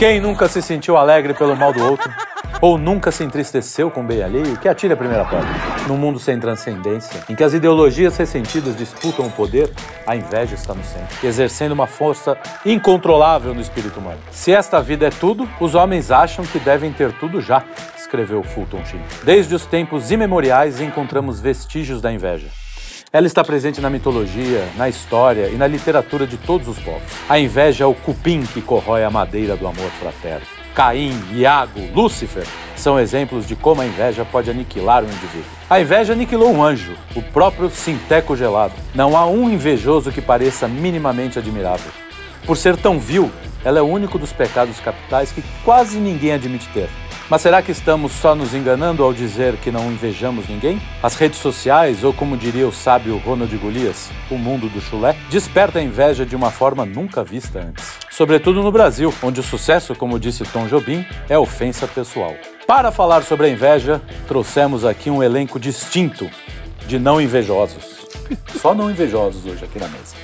Quem nunca se sentiu alegre pelo mal do outro? Ou nunca se entristeceu com o bem alheio? Que atire a primeira pedra. Num mundo sem transcendência, em que as ideologias ressentidas disputam o poder, a inveja está no centro, exercendo uma força incontrolável no espírito humano. Se esta vida é tudo, os homens acham que devem ter tudo já, escreveu Fulton Sheen. Desde os tempos imemoriais encontramos vestígios da inveja. Ela está presente na mitologia, na história e na literatura de todos os povos. A inveja é o cupim que corrói a madeira do amor fraterno. Caim, Iago, Lúcifer são exemplos de como a inveja pode aniquilar um indivíduo. A inveja aniquilou um anjo, o próprio Sinteco gelado. Não há um invejoso que pareça minimamente admirável. Por ser tão vil, ela é o único dos pecados capitais que quase ninguém admite ter. Mas será que estamos só nos enganando ao dizer que não invejamos ninguém? As redes sociais, ou como diria o sábio Ronald Golias, o mundo do chulé, desperta a inveja de uma forma nunca vista antes. Sobretudo no Brasil, onde o sucesso, como disse Tom Jobim, é ofensa pessoal. Para falar sobre a inveja, trouxemos aqui um elenco distinto de não invejosos. Só não invejosos hoje aqui na mesa.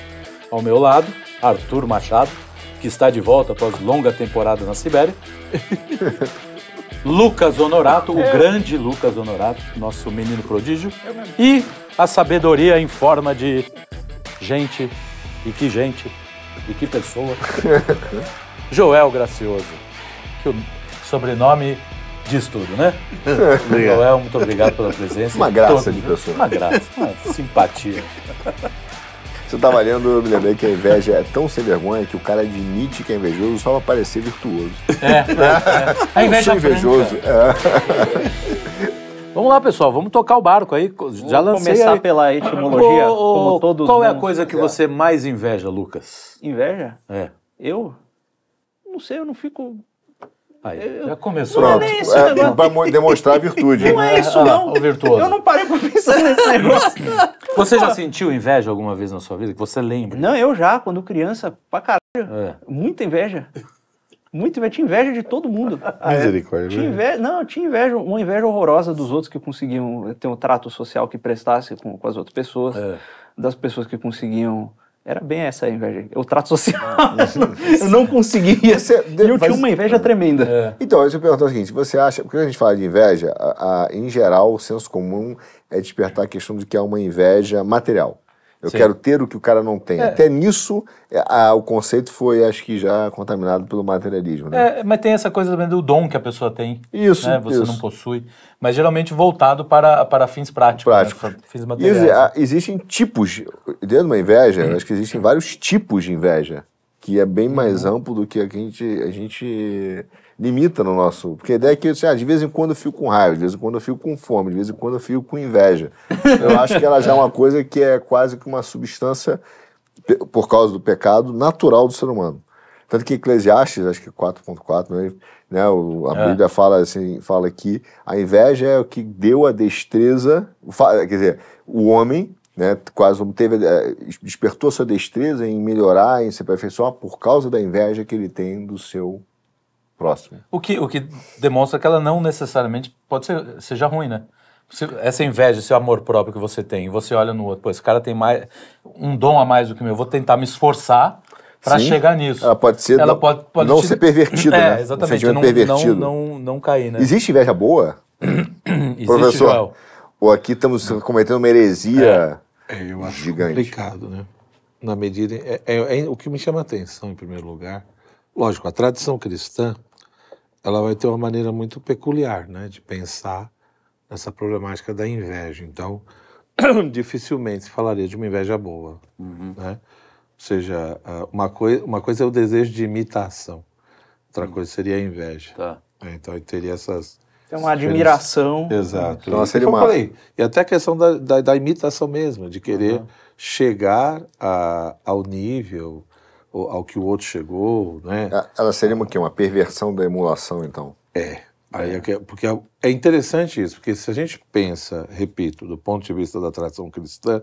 Ao meu lado, Arthur Machado, que está de volta após longa temporada na Sibéria. Lucas Honorato, o grande Lucas Honorato, nosso menino prodígio, e a sabedoria em forma de gente, e que gente, e que pessoa. Joel Gracioso, que o sobrenome diz tudo, né? Joel, muito obrigado pela presença. Uma graça Todos, de pessoa. Uma graça, uma simpatia. Você estava tá lendo, eu me lembrei que a inveja é tão sem vergonha que o cara admite que é invejoso só para parecer virtuoso. É, é, é. A inveja eu sou invejoso. É. Vamos lá, pessoal, vamos tocar o barco aí. Já lancei. começar aí. pela etimologia, oh, como todos Qual é a coisa que você mais inveja, Lucas? Inveja? É. Eu? Não sei, eu não fico Aí, já começou. Pronto, é isso, é, vai demonstrar a virtude. Não é isso, ah, não. Ah, o virtuoso. Eu não parei pra pensar nesse negócio. Você já sentiu inveja alguma vez na sua vida? Que você lembra? Não, eu já, quando criança, pra caralho. É. Muita inveja. Muito inveja. Tinha inveja de todo mundo. Misericórdia. Tinha inveja, não, tinha inveja, uma inveja horrorosa dos outros que conseguiam ter um trato social que prestasse com, com as outras pessoas, é. das pessoas que conseguiam era bem essa a inveja, o trato social. Ah, eu não conseguia. Você, e eu faz... tinha uma inveja tremenda. É. Então, eu te pergunto o seguinte: você acha. Porque a gente fala de inveja, a, a, em geral, o senso comum é despertar a questão de que é uma inveja material. Eu Sim. quero ter o que o cara não tem. É. Até nisso, é, a, o conceito foi, acho que, já contaminado pelo materialismo. Né? É, mas tem essa coisa também do dom que a pessoa tem. Isso. Né? Você isso. não possui. Mas geralmente voltado para, para fins práticos. Né? Práticos. Né? Fins materiais. a, existem tipos, dentro de uma inveja, acho que existem vários tipos de inveja, que é bem uhum. mais uhum. amplo do que a gente. A gente limita no nosso. Porque a ideia é que assim, ah, de vez em quando eu fico com raiva, de vez em quando eu fico com fome, de vez em quando eu fico com inveja. Eu acho que ela já é uma coisa que é quase que uma substância, por causa do pecado, natural do ser humano. Tanto que Eclesiastes, acho que 4.4, né, né a é. Bíblia fala assim, fala que a inveja é o que deu a destreza, quer dizer, o homem, né, quase teve, é, despertou sua destreza em melhorar, em se aperfeiçoar por causa da inveja que ele tem do seu próximo. O que, o que demonstra que ela não necessariamente pode ser, seja ruim, né? Se, essa inveja, esse amor próprio que você tem, você olha no outro, pô, esse cara tem mais um dom a mais do que o meu, vou tentar me esforçar para chegar nisso. Ela pode ser ela não, pode, pode não te... ser pervertida, é, né? Exatamente, um não, pervertido. Não, não, não cair, né? Existe inveja boa? Existe, Professor, Joel? ou aqui estamos cometendo uma heresia é, é, eu acho gigante. complicado, né? Na medida. É, é, é, o que me chama a atenção, em primeiro lugar, lógico, a tradição cristã ela vai ter uma maneira muito peculiar né, de pensar nessa problemática da inveja. Então, dificilmente se falaria de uma inveja boa. Uhum. Né? Ou seja, ah, uma, coi uma coisa é o desejo de imitação, outra uhum. coisa seria a inveja. Tá. Né? Então, teria essas. É uma admiração. Exato. Então, seria uma... falei, e até a questão da, da, da imitação mesmo, de querer uhum. chegar a, ao nível ao que o outro chegou, né? É, ela seria uma, que, uma perversão da emulação, então? É. Aí é é, porque é interessante isso, porque se a gente pensa, repito, do ponto de vista da tradição cristã,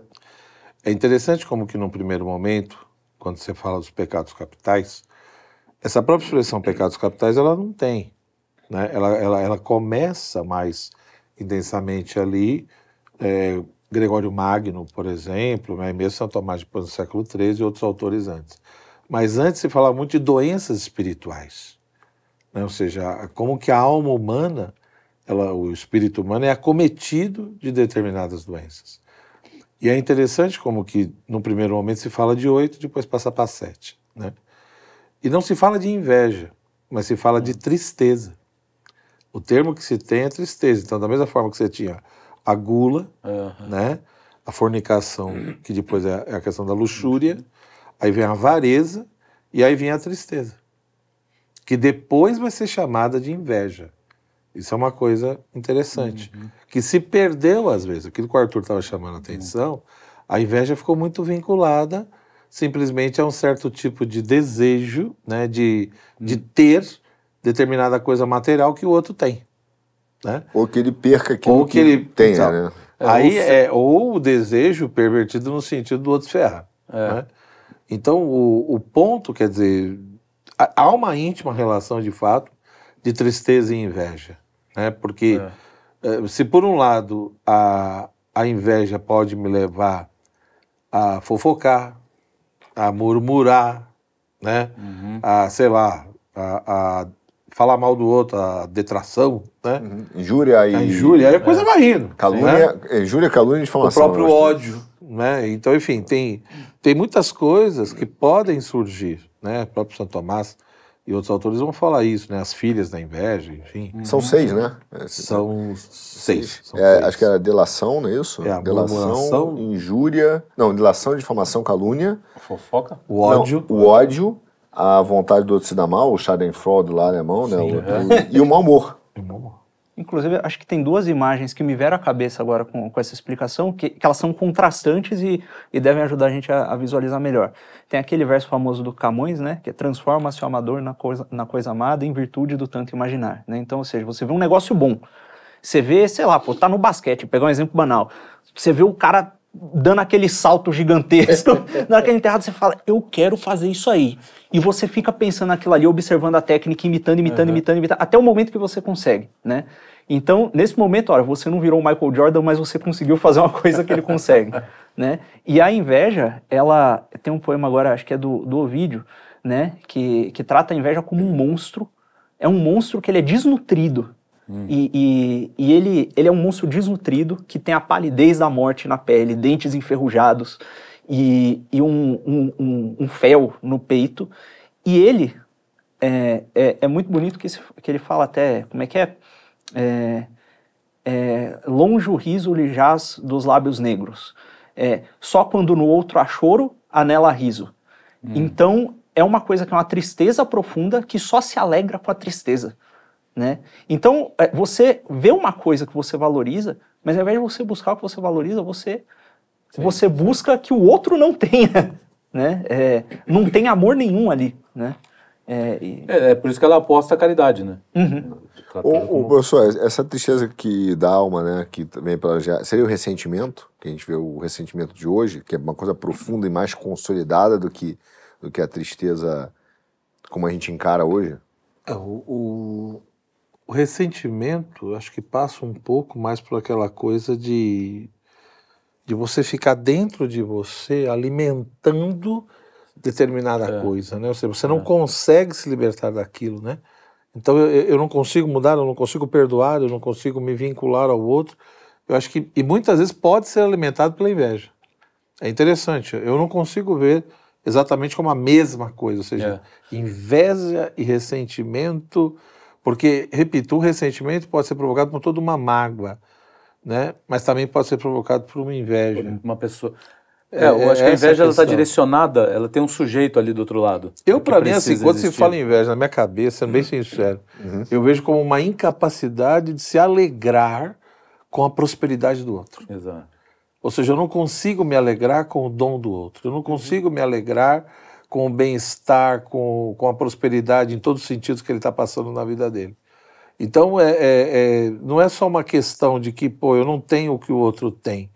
é interessante como que num primeiro momento, quando você fala dos pecados capitais, essa própria expressão pecados capitais ela não tem. Né? Ela, ela, ela começa mais intensamente ali. É, Gregório Magno, por exemplo, né? mesmo São Tomás depois do século XIII e outros autores antes. Mas antes se falava muito de doenças espirituais, né? ou seja, como que a alma humana, ela, o espírito humano é acometido de determinadas doenças. E é interessante como que no primeiro momento se fala de oito, depois passa para sete, né? E não se fala de inveja, mas se fala de tristeza. O termo que se tem é tristeza. Então, da mesma forma que você tinha a gula, uhum. né? a fornicação, que depois é, é a questão da luxúria, aí vem a avareza e aí vem a tristeza, que depois vai ser chamada de inveja. Isso é uma coisa interessante, uhum. que se perdeu às vezes. Aquilo que o Arthur estava chamando a atenção, uhum. a inveja ficou muito vinculada simplesmente a um certo tipo de desejo, né, de, uhum. de hum. ter determinada coisa material que o outro tem. Né? Ou que ele perca aquilo ou que, que ele tenha. Então, né? Aí é, é ou o desejo pervertido no sentido do outro ferrar. É. Né? Então, o, o ponto, quer dizer, há uma íntima relação, de fato, de tristeza e inveja. Né? Porque, é. Eh, se por um lado a, a inveja pode me levar a fofocar, a murmurar, né? Uhum. a, sei lá, a, a falar mal do outro, a detração, né? Uhum. Injúria aí. A injúria, aí a coisa é. vai rindo. Calúnia, né? É, injúria, calúnia e difamação. O próprio ódio, né? Então, enfim, tem tem muitas coisas que podem surgir, né? O próprio Santo Tomás e outros autores vão falar isso, né? As filhas da inveja, enfim. Uhum. São seis, né? São é seis. São é, seis. Acho que era delação, não é isso? É, delação, injúria. Não, delação, difamação, calúnia. fofoca. O ódio. Não, o ódio, a vontade do outro se dar mal, o Schadenfreude lá alemão, né? Sim, né? O, é. e o mau humor. o mau humor. Inclusive, acho que tem duas imagens que me vieram à cabeça agora com, com essa explicação, que, que elas são contrastantes e, e devem ajudar a gente a, a, visualizar melhor. Tem aquele verso famoso do Camões, né, que é transforma-se o amador na coisa, na coisa amada em virtude do tanto imaginar. Né? Então, ou seja, você vê um negócio bom, você vê, sei lá, pô, tá no basquete, pegar um exemplo banal, você vê o cara dando aquele salto gigantesco. Na hora que é enterrado, você fala, eu quero fazer isso aí. E você fica pensando naquilo ali, observando a técnica, imitando, imitando, uhum. imitando, imitando, até o momento que você consegue, né? Então, nesse momento, olha, você não virou o Michael Jordan, mas você conseguiu fazer uma coisa que ele consegue, né? E a inveja, ela... Tem um poema agora, acho que é do, do Ovídio, né? Que, que trata a inveja como um monstro. É um monstro que ele é desnutrido, Hum. E, e, e, ele, ele é um monstro desnutrido que tem a palidez da morte na pele, dentes enferrujados e, e um, um, um, um fel no peito. E ele é, é, é muito bonito que, esse, que ele fala até, como é que é? é, é longe o riso lhe jaz dos lábios negros. É, só quando no outro há choro, anela riso. Hum. Então é uma coisa que é uma tristeza profunda que só se alegra com a tristeza. Né? Então, é, você vê uma coisa que você valoriza, mas ao invés de você buscar o que você valoriza, você, Sim. você busca que o outro não tenha. Né? É, não tem amor nenhum ali. Né? É, e... é, é, por isso que ela aposta a caridade, né? Uhum. O, o, professor, é, essa tristeza que dá alma, né, que também é para já seria o ressentimento, que a gente vê o ressentimento de hoje, que é uma coisa profunda e mais consolidada do que do que a tristeza como a gente encara hoje. É, o, o o ressentimento, acho que passa um pouco mais por aquela coisa de, de você ficar dentro de você alimentando determinada é. coisa, né? Ou seja, você não é. consegue se libertar daquilo, né? Então eu, eu não consigo mudar, eu não consigo perdoar, eu não consigo me vincular ao outro. Eu acho que e muitas vezes pode ser alimentado pela inveja. É interessante. Eu não consigo ver exatamente como a mesma coisa, ou seja, é. inveja e ressentimento porque, repito, o ressentimento pode ser provocado por toda uma mágoa, né? mas também pode ser provocado por uma inveja. Por uma pessoa. É, é eu acho é que a é inveja tá está direcionada, ela tem um sujeito ali do outro lado. Eu, para mim, assim, quando existir. se fala inveja, na minha cabeça, sendo é bem uhum. sincero, uhum. eu vejo como uma incapacidade de se alegrar com a prosperidade do outro. Exato. Ou seja, eu não consigo me alegrar com o dom do outro, eu não uhum. consigo uhum. me alegrar com o bem-estar, com, com a prosperidade em todos os sentidos que ele está passando na vida dele. Então, é, é, é, não é só uma questão de que, pô, eu não tenho o que o outro tem,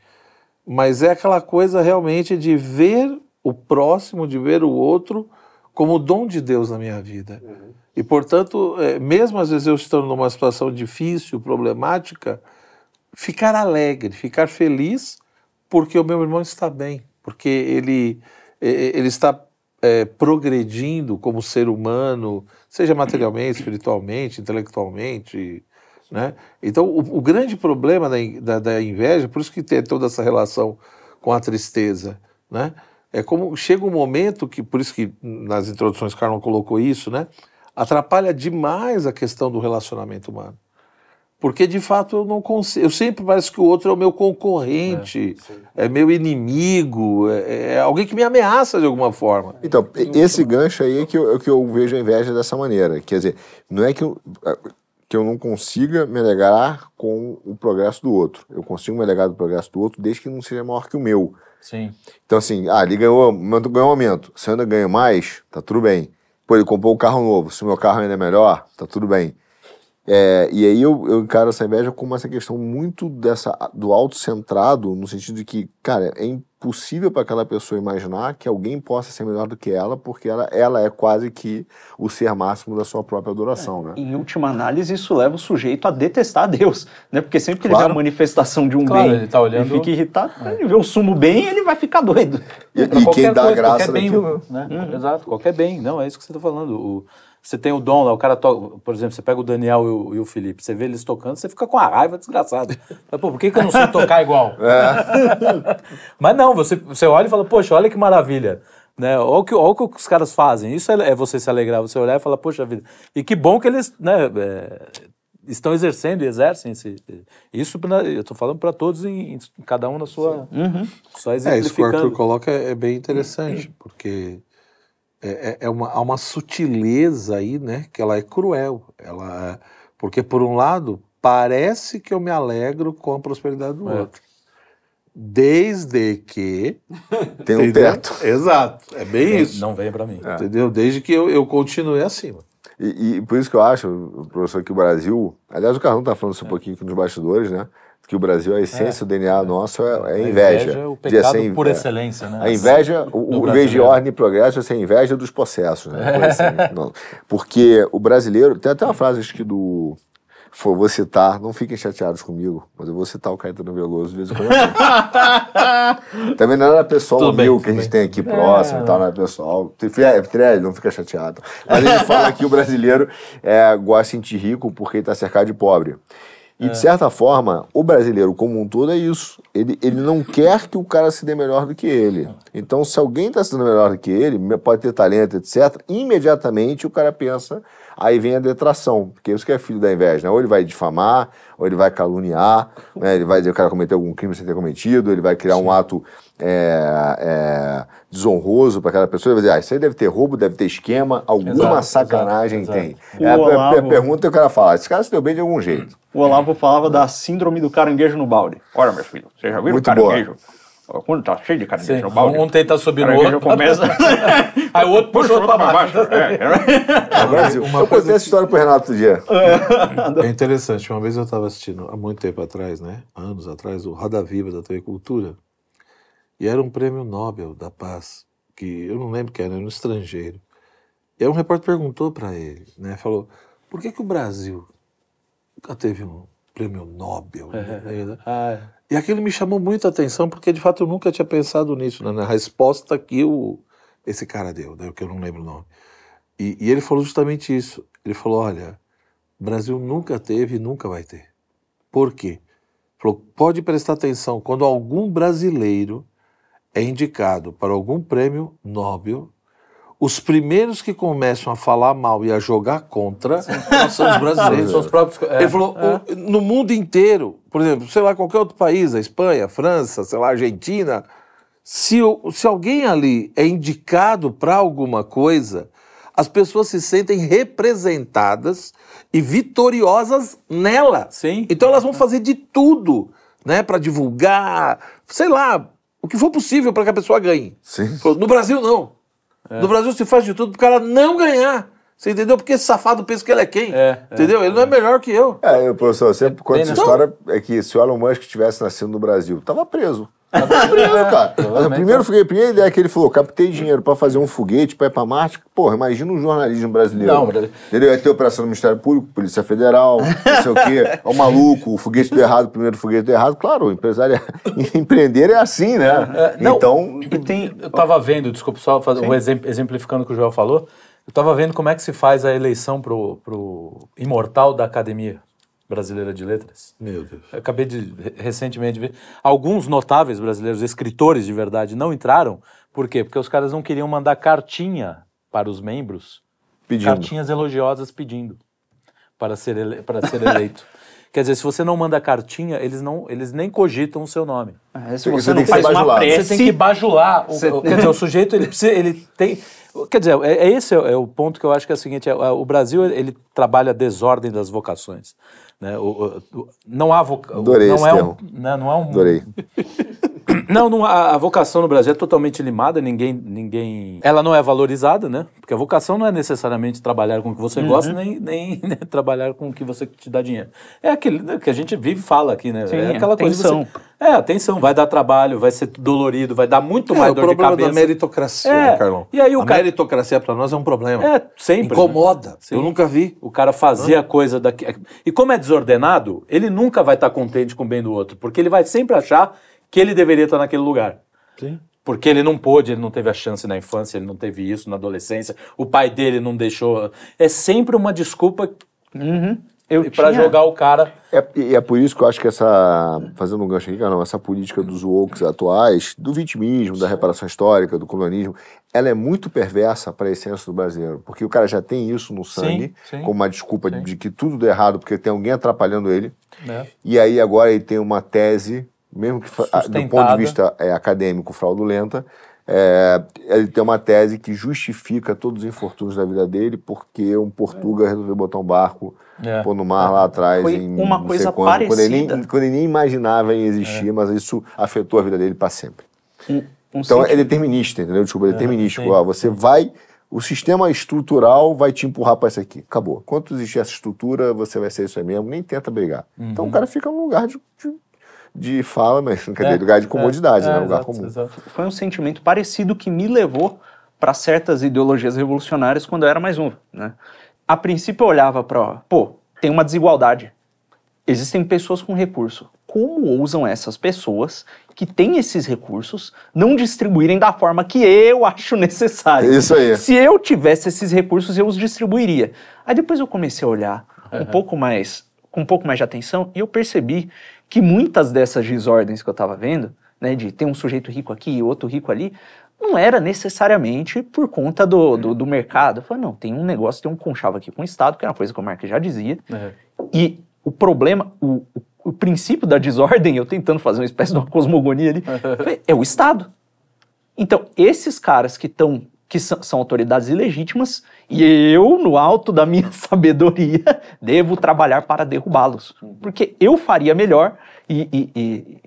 mas é aquela coisa realmente de ver o próximo, de ver o outro como o dom de Deus na minha vida. Uhum. E, portanto, é, mesmo às vezes eu estando numa situação difícil, problemática, ficar alegre, ficar feliz, porque o meu irmão está bem, porque ele, ele está é, progredindo como ser humano, seja materialmente, espiritualmente, intelectualmente. Né? Então, o, o grande problema da, da, da, inveja, por isso que tem toda essa relação com a tristeza, né? é como chega um momento que, por isso que nas introduções Carlon colocou isso, né? atrapalha demais a questão do relacionamento humano porque de fato eu não consigo. Eu sempre parece que o outro é o meu concorrente, é, é meu inimigo, é, é, alguém que me ameaça de alguma forma. Então, esse gancho aí é que eu, é que eu vejo a inveja dessa maneira. Quer dizer, não é que eu, que eu não consiga me alegrar com o progresso do outro. Eu consigo me alegrar do progresso do outro desde que não seja maior que o meu. Sim. Então, assim, ah, ele ganhou, ganhou um aumento. Se eu ainda ganho mais, tá tudo bem. Pô, ele comprou um carro novo. Se o meu carro ainda é melhor, tá tudo bem. É, e aí eu, eu encaro essa inveja como essa questão muito dessa do autocentrado, no sentido de que, cara, é impossível para aquela pessoa imaginar que alguém possa ser melhor do que ela, porque ela, ela é quase que o ser máximo da sua própria adoração, é, né? Em última análise, isso leva o sujeito a detestar a Deus, né? Porque sempre que claro. ele vê a manifestação de um claro, bem ele, tá olhando... ele fica irritado, é. ele vê o sumo bem, ele vai ficar doido. E, e quem dá coisa, graça qualquer bem, daquilo, né? Exato, qualquer bem. Não, é isso que você está falando. O você tem o dom lá, o cara toca. Por exemplo, você pega o Daniel e o, e o Felipe, você vê eles tocando, você fica com a raiva desgraçada. pô, por que, que eu não sei tocar igual? É. Mas não, você, você olha e fala, poxa, olha que maravilha. Né? Olha o que, olha o que os caras fazem. Isso é, é, você se alegrar, você olhar e falar, poxa vida. E que bom que eles né, é, estão exercendo e exercem esse, isso. Pra, eu estou falando para todos, em, em, cada um na sua. Uhum. Só É, isso que o Arthur coloca é bem interessante, uhum. porque é, é, é uma, há uma sutileza aí, né? Que ela é cruel. Ela, é, porque, por um lado, parece que eu me alegro com a prosperidade do é. outro. Desde que. Tem um teto. Exato. É bem isso. Não vem para mim. É. Entendeu? Desde que eu, eu continue acima. E, e, por isso que eu acho, professor, que o Brasil. Aliás, o Carlão está falando isso um é. pouquinho aqui nos bastidores, né? que o Brasil, a essência, é. o DNA é. nosso é, é inveja. A inveja é o pecado assim, por é. excelência, né? A inveja, o, o vez de ordem e progresso, é a inveja dos processos, né? Por assim, Porque o brasileiro, tem até uma frase acho que do vou citar, não fiquem chateados comigo, mas eu vou citar o Caetano Veloso de vez em quando. Também não era pessoal tudo humil bem, que a gente bem. tem aqui próximo é. e tal, não era pessoal. Trelli, não fica chateado. Mas ele fala que o brasileiro é, gosta de sentir rico porque ele está cercado de pobre. E, é. de certa forma, o brasileiro como um todo é isso. Ele, ele não quer que o cara se dê melhor do que ele. Então, se alguém está se dando melhor do que ele, pode ter talento, etc., imediatamente o cara pensa Aí vem a detração, porque isso que é filho da inveja, né? Ou ele vai difamar, ou ele vai caluniar, né? ele vai dizer que o cara cometeu algum crime sem ter cometido, ele vai criar Sim. um ato é, é, desonroso para aquela pessoa, ele vai dizer, ah, isso aí deve ter roubo, deve ter esquema, alguma exato, sacanagem exato, tem. Exato. É, Olavo... É a, pergunta que o cara fala, ah, esse cara se deu bem de algum jeito. O Olavo falava da síndrome do caranguejo no balde. Olha, meu filho, você já viu Muito o caranguejo? Boa. Quando tá cheio de caranguejo Sim. no balde. Um tenta tá subir no outro. Começa... aí o outro puxa o outro baixo. baixo. É, é. Brasil, uma eu contei essa história pro Renato outro dia. É. é interessante. Uma vez eu estava assistindo, há muito tempo atrás, né? Anos atrás, o Roda Viva da TV Cultura. E era um prêmio Nobel da Paz, que eu não lembro que era, era no estrangeiro. E aí um repórter perguntou para ele, né? Falou, por que que o Brasil nunca teve um prêmio Nobel? É. Né? Ah, é. E aquilo me chamou muita atenção, porque de fato eu nunca tinha pensado nisso, né? na resposta que o, esse cara deu, né? que eu não lembro o nome. E, e ele falou justamente isso. Ele falou: olha, Brasil nunca teve e nunca vai ter. Por quê? Falou: pode prestar atenção, quando algum brasileiro é indicado para algum prêmio Nobel, os primeiros que começam a falar mal e a jogar contra são os brasileiros. são os próprios. É, Ele falou, é. o, no mundo inteiro, por exemplo, sei lá, qualquer outro país, a Espanha, a França, sei lá, a Argentina, se, se alguém ali é indicado para alguma coisa, as pessoas se sentem representadas e vitoriosas nela. Sim. Então elas vão fazer de tudo, né, para divulgar, sei lá, o que for possível para que a pessoa ganhe. Sim. No Brasil não. É. No Brasil se faz de tudo pro cara não ganhar. Você entendeu? Porque esse safado pensa que ele é quem. É, é entendeu? É, ele não é, é melhor que eu. É, eu, professor, eu sempre é conto essa história. É que se o Elon Musk tivesse nascido no Brasil, tava preso. Tá é preso, cara. Primeiro então. a primeira ideia que ele falou: captei dinheiro pra fazer um foguete pra ir pra Marte. Porra, imagina um jornalismo brasileiro. Não, ele vai ter operação no Ministério Público, Polícia Federal, não sei o quê. É um maluco, o foguete do errado, o primeiro foguete do errado. Claro, o empresário é... empreender é assim, né? É, é não, então. Tem, eu tava vendo, desculpa, só fazer, um exemplificando o que o Joel falou. Eu tava vendo como é que se faz a eleição pro, pro imortal da academia. Brasileira de Letras. Meu Deus. Eu acabei de recentemente ver. Alguns notáveis brasileiros, escritores de verdade, não entraram. Por quê? Porque os caras não queriam mandar cartinha para os membros. Pedindo. Cartinhas elogiosas pedindo para ser, ele... para ser eleito. Quer dizer, se você não manda cartinha, eles, não, eles nem cogitam o seu nome. É, se você, você não faz bajular. uma prece... Você tem que bajular. O, você... Quer dizer, o sujeito, ele, precisa, ele tem... Quer dizer, é, é esse é, é, o ponto que eu acho que é o seguinte, é, é, o Brasil, ele trabalha a desordem das vocações. Né? O, o, não há voca... Adorei não, é um, né? não é um. Adorei. Não, não a, a, vocação no Brasil é totalmente limada, ninguém, ninguém. Ela não é valorizada, né? Porque a vocação não é necessariamente trabalhar com o que você uhum. gosta, nem, nem né, trabalhar com o que você te dá dinheiro. É aquele né, que a gente vive e fala aqui, né? Sim, é, é. aquela atenção. coisa. você... É, atenção, vai dar trabalho, vai ser dolorido, vai dar muito é, mais dor de cabeça. É o problema da meritocracia, é. né, Carlão? E aí o a cara... meritocracia para nós é um problema. É, sempre. Incomoda. Né? Eu nunca vi. O cara fazer ah. a coisa daqui. É, e como é desordenado, ele nunca vai estar tá contente com o bem do outro, porque ele vai sempre achar que ele deveria estar naquele lugar. Sim. Porque ele não pôde, ele não teve a chance na infância, ele não teve isso na adolescência, o pai dele não deixou. É sempre uma desculpa uhum. para jogar o cara. É, e é por isso que eu acho que essa. Fazendo um gancho aqui, não, essa política dos woke atuais, do vitimismo, da reparação histórica, do colonialismo, ela é muito perversa para a essência do brasileiro, porque o cara já tem isso no sangue, sim, sim, como uma desculpa sim. de que tudo deu errado porque tem alguém atrapalhando ele. É. E aí agora ele tem uma tese mesmo que ah, do ponto de vista é, acadêmico fraudulenta, é, ele tem uma tese que justifica todos os infortúnios da vida dele porque um Portuga é. resolveu botar um barco é. pôr no mar lá é. atrás Foi em, uma coisa quando, parecida. Quando ele, nem, quando ele nem imaginava em existir, é. mas isso afetou a vida dele para sempre. Um, um então sentido. é determinista, entendeu? Desculpa, é, é determinístico. Ah, você vai o sistema estrutural vai te empurrar para isso aqui. Acabou. Enquanto existir essa estrutura, você vai ser isso aí mesmo. Nem tenta brigar. Uhum. Então o uhum. cara fica num lugar de, de de fala, mas cadê? É, lugar de é, comodidade, né, é, né? lugar exato, comum. Exato. Foi um sentimento parecido que me levou para certas ideologias revolucionárias quando eu era mais novo. Né? A princípio eu olhava para, pô, tem uma desigualdade. Existem pessoas com recurso. Como ousam essas pessoas que têm esses recursos não distribuírem da forma que eu acho necessário? Isso aí. Se eu tivesse esses recursos, eu os distribuiria. Aí depois eu comecei a olhar um pouco mais, com um pouco mais de atenção e eu percebi que muitas dessas desordens que eu estava vendo, né, de ter um sujeito rico aqui e outro rico ali, não era necessariamente por conta do, do, do mercado. Eu falei, não, tem um negócio, tem um conchavo aqui com o Estado, que era é uma coisa que o Marx já dizia. Uhum. E o problema, o, o, princípio da desordem, eu tentando fazer uma espécie de uma cosmogonia ali, uhum. é o Estado. Então, esses caras que estão que são autoridades ilegítimas, e eu, no alto da minha sabedoria, devo trabalhar para derrubá-los. Porque eu faria melhor e, e,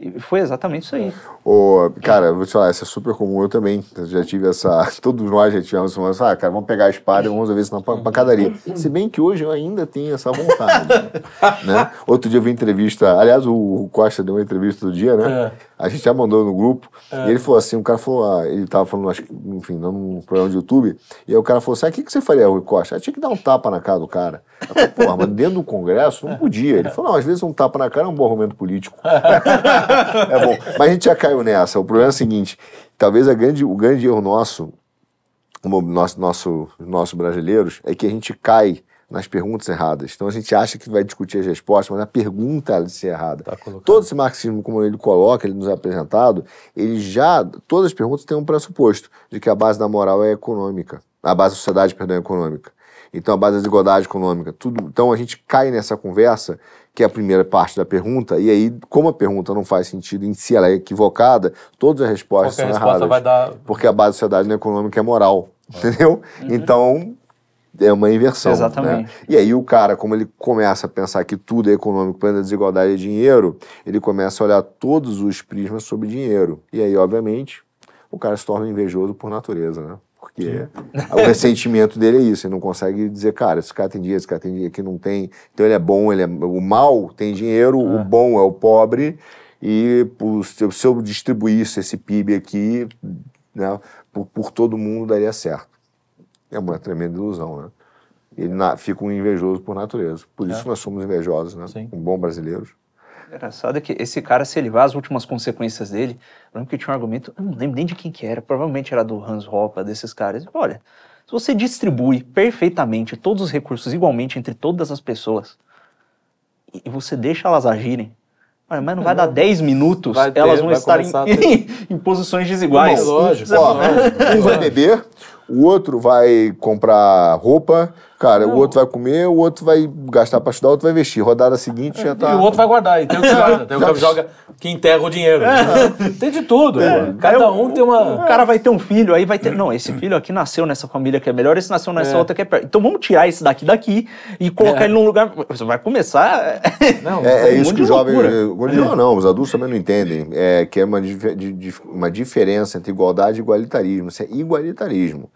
e, foi exatamente isso aí. Ô, cara, vou te falar, isso é super comum, eu também já tive essa... Todos nós já tivemos uma... Ah, cara, vamos pegar a espada e vamos resolver isso na pancadaria. Se bem que hoje eu ainda tenho essa vontade, né? Outro dia eu vi entrevista... Aliás, o Costa deu uma entrevista do dia, né? É a gente já mandou no grupo. É. E ele falou assim: o cara falou, ah, ele tava falando, acho que, enfim, num programa de YouTube. E aí o cara falou assim: ah, o que, que você faria, Rui Costa? Ah, tinha que dar um tapa na cara do cara. Porra, mas dentro do Congresso não podia. Ele falou: não, às vezes um tapa na cara é um bom argumento político. é bom. Mas a gente já caiu nessa. O problema é o seguinte: talvez a grande, o grande erro nosso, nosso, nosso, nossos brasileiros, é que a gente cai nas perguntas erradas. Então a gente acha que vai discutir as respostas, mas a pergunta ela ser errada. Tá Todo esse marxismo, como ele coloca, ele nos é apresentado, ele já. Todas as perguntas têm um pressuposto de que a base da moral é econômica. A base da sociedade, perdão, é econômica. Então a base da desigualdade econômica. Tudo. Então a gente cai nessa conversa, que é a primeira parte da pergunta, e aí, como a pergunta não faz sentido em si, ela é equivocada, todas as respostas Qualquer são resposta erradas. Vai dar... Porque a base da sociedade não é econômica é moral. É. Entendeu? Uhum. Então é uma inversão. Né? Exatamente. Né? E aí o cara, como ele começa a pensar que tudo é econômico, plano desigualdade é dinheiro, ele começa a olhar todos os prismas sobre dinheiro. E aí, obviamente, o cara se torna invejoso por natureza, né? Porque o ressentimento dele é isso, ele não consegue dizer, cara, esse cara tem dinheiro, esse cara tem dinheiro, que não tem. Então ele é bom, ele é. O mal tem dinheiro, ah. o bom é o pobre, e se eu distribuísse esse PIB aqui, né, por, por todo mundo daria certo é uma tremenda ilusão, né? Ele na, fica um invejoso por natureza. Por isso é. nós somos invejosos, né? Sim. Um bom brasileiro. Engraçado é que esse cara, se ele vá as últimas consequências dele, eu lembro que tinha um argumento, eu não lembro nem de quem que era, provavelmente era do Hans Hoppe, desses caras. Olha, se você distribui perfeitamente todos os recursos igualmente entre todas as pessoas e você deixa elas agirem, mas não vai dar 10 minutos, ter, elas vão estar em, ter... em, posições desiguais. é lógico. Ó, um vai beber, o outro vai comprar roupa, Cara, não. o outro vai comer, o outro vai gastar para estudar, o outro vai vestir. Rodada seguinte é, já tá. E o outro vai guardar, e tem o que guarda, tem o que joga, que enterra o dinheiro. É. Tem de tudo. É. Cada é um tem uma. O cara vai ter um filho, aí vai ter. Não, esse filho aqui nasceu nessa família que é melhor, esse nasceu nessa é. outra que é perto. Então vamos tirar esse daqui daqui e colocar é. ele num lugar. Você vai começar. Não, é, isso que o jovem. Não, não, os adultos também não entendem. É que é uma, uma diferença entre igualdade e igualitarismo. Isso é igualitarismo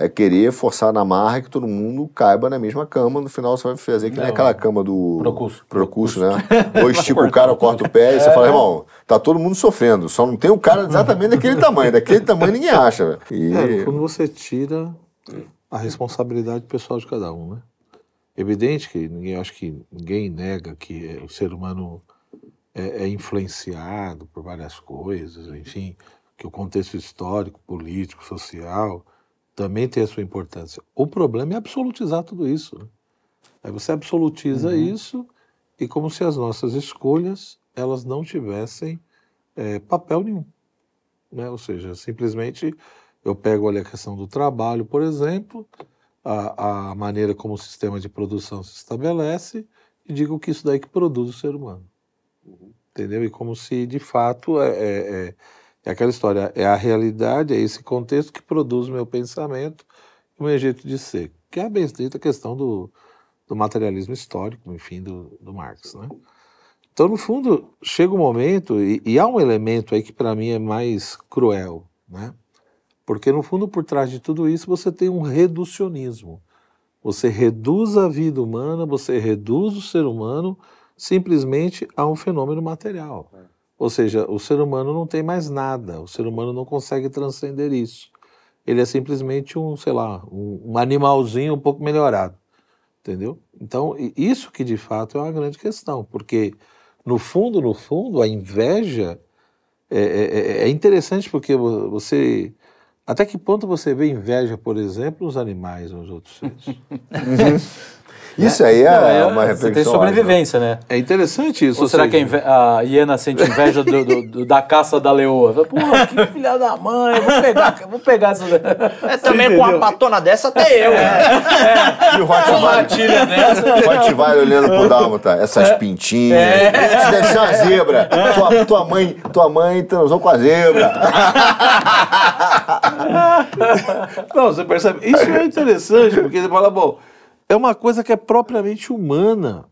é querer forçar na marra que todo mundo caiba na mesma cama. No final você vai fazer que não, nem aquela cama do. Procurso. Procurso, né? Ou estica o cara, corta o pé, é. e você é. fala, irmão, tá todo mundo sofrendo. Só não tem o cara exatamente daquele tamanho. Daquele tamanho ninguém acha. E... É, quando você tira a responsabilidade pessoal de cada um, né? Evidente que ninguém, acho que ninguém nega que é, o ser humano é, é influenciado por várias coisas, enfim, que o contexto histórico, político, social também tem a sua importância. O problema é absolutizar tudo isso. Né? Aí você absolutiza uhum. isso e como se as nossas escolhas elas não tivessem é, papel nenhum. Né? Ou seja, simplesmente eu pego a questão do trabalho, por exemplo, a, a maneira como o sistema de produção se estabelece e digo que isso daí que produz o ser humano. Uhum. Entendeu? E como se de fato é, é, é é aquela história, é a realidade, é esse contexto que produz o meu pensamento e o meu jeito de ser. Que é a bendita questão do, do materialismo histórico, enfim, do, do Marx, né? Então, no fundo, chega um momento, e, e há um elemento aí que para mim é mais cruel, né? Porque, no fundo, por trás de tudo isso, você tem um reducionismo. Você reduz a vida humana, você reduz o ser humano simplesmente a um fenômeno material. É. Ou seja, o ser humano não tem mais nada, o ser humano não consegue transcender isso. Ele é simplesmente um, sei lá, um animalzinho um pouco melhorado. Entendeu? Então, isso que de fato é uma grande questão, porque no fundo, no fundo, a inveja é, é, é, é interessante porque você. Até que ponto você vê inveja, por exemplo, nos animais, nos outros seres? Né? Isso aí é, não, é uma reflexão. Você tem sobrevivência, né? É interessante isso. Ou será seja... que a, hiena sente inveja do, do, do, da caça da leoa? Pô, que filha da mãe, vou pegar, vou pegar essa. É, também com uma patona dessa, até eu. É. É. E o Rottweiler. dessa. O Rottweiler olhando pro Dálmata, tá? essas é. pintinhas. É. Isso deve ser uma zebra. Tua, tua, mãe, tua mãe transou com a zebra. não, você percebe? Isso é interessante, porque você fala, bom é uma coisa que é propriamente humana,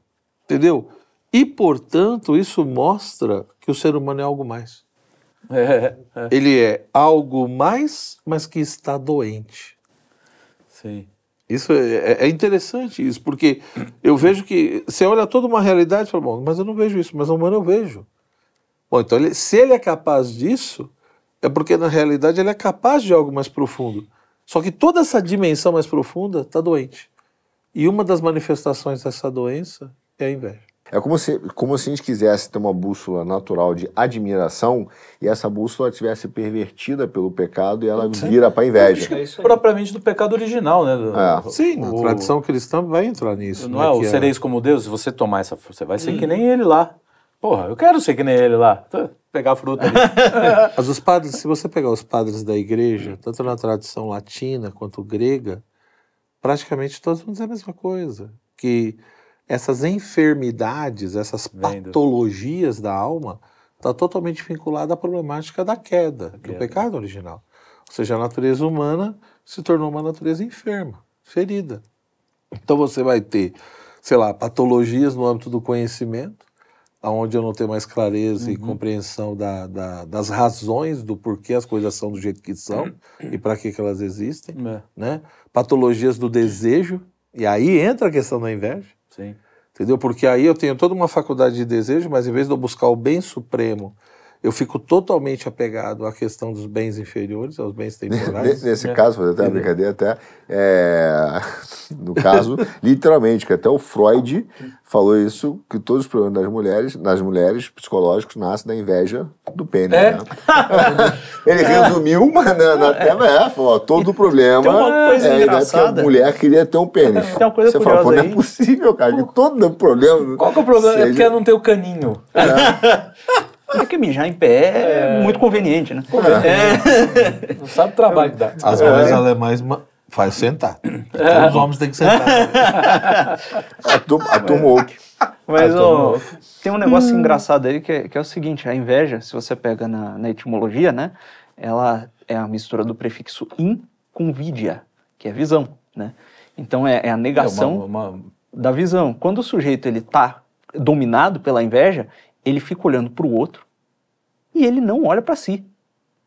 entendeu? E, portanto, isso mostra que o ser humano é algo mais. É, é. é. Ele é algo mais, mas que está doente. Sim. Isso é, é, é, interessante isso, porque eu vejo que você olha toda uma realidade e fala, bom, mas eu não vejo isso, mas o humano eu vejo. Bom, então ele, se ele é capaz disso, é porque na realidade ele é capaz de algo mais profundo. Só que toda essa dimensão mais profunda está doente. E uma das manifestações dessa doença é a inveja. É como se, como se a gente quisesse ter uma bússola natural de admiração e essa bússola tivesse pervertida pelo pecado e ela vira para inveja. É propriamente do pecado original, né? Do, é. Sim, o, a tradição cristã vai entrar nisso. Não né, é o é- sereis é. como Deus, se você tomar essa você vai ser hum. que nem ele lá. Porra, eu quero ser que nem ele lá. Pegar fruta ali. Mas os padres, se você pegar os padres da igreja, tanto na tradição latina quanto grega, praticamente todos vão dizer a mesma coisa, que essas enfermidades, essas patologias da alma, está totalmente vinculada à problemática da queda, do pecado original. Ou seja, a natureza humana se tornou uma natureza enferma, ferida. Então você vai ter, sei lá, patologias no âmbito do conhecimento, aonde eu não tenho mais clareza uhum. e compreensão da, da, das razões do porquê as coisas são do jeito que são e para que, que, elas existem, é. né? Patologias do desejo e aí entra a questão da inveja, Sim. entendeu? Porque aí eu tenho toda uma faculdade de desejo, mas em vez de eu buscar o bem supremo eu fico totalmente apegado à questão dos bens inferiores, aos bens temporais. Nesse né? caso, fazer até uma brincadeira, até, é, no caso, literalmente, que até o Freud falou isso, que todos os problemas das mulheres, nas mulheres psicológicos, nascem da inveja do pênis. É. Né? Ele resumiu, mas né, na, na é. tela é, falou, todo o problema Tem uma coisa é engraçada. que a mulher queria ter um pênis. Tem uma coisa Você fala, não é possível, cara, que todo problema... Qual que é o problema? É seja... É porque ela não tem o caninho. É. Porque é mijar em pé é, é muito conveniente, né? É. É. Não sabe o trabalho que dá. As mulheres alemães faz sentar. Todos os homens têm que sentar. a, tu, turma woke. Mas ó, tem um negócio hum. engraçado aí que, é, que é o seguinte, a inveja, se você pega na, na etimologia, né? Ela é a mistura do prefixo in com vidia, que é visão, né? Então é, é a negação é uma, uma... da visão. Quando o sujeito ele tá dominado pela inveja, ele fica olhando para o outro e ele não olha para si.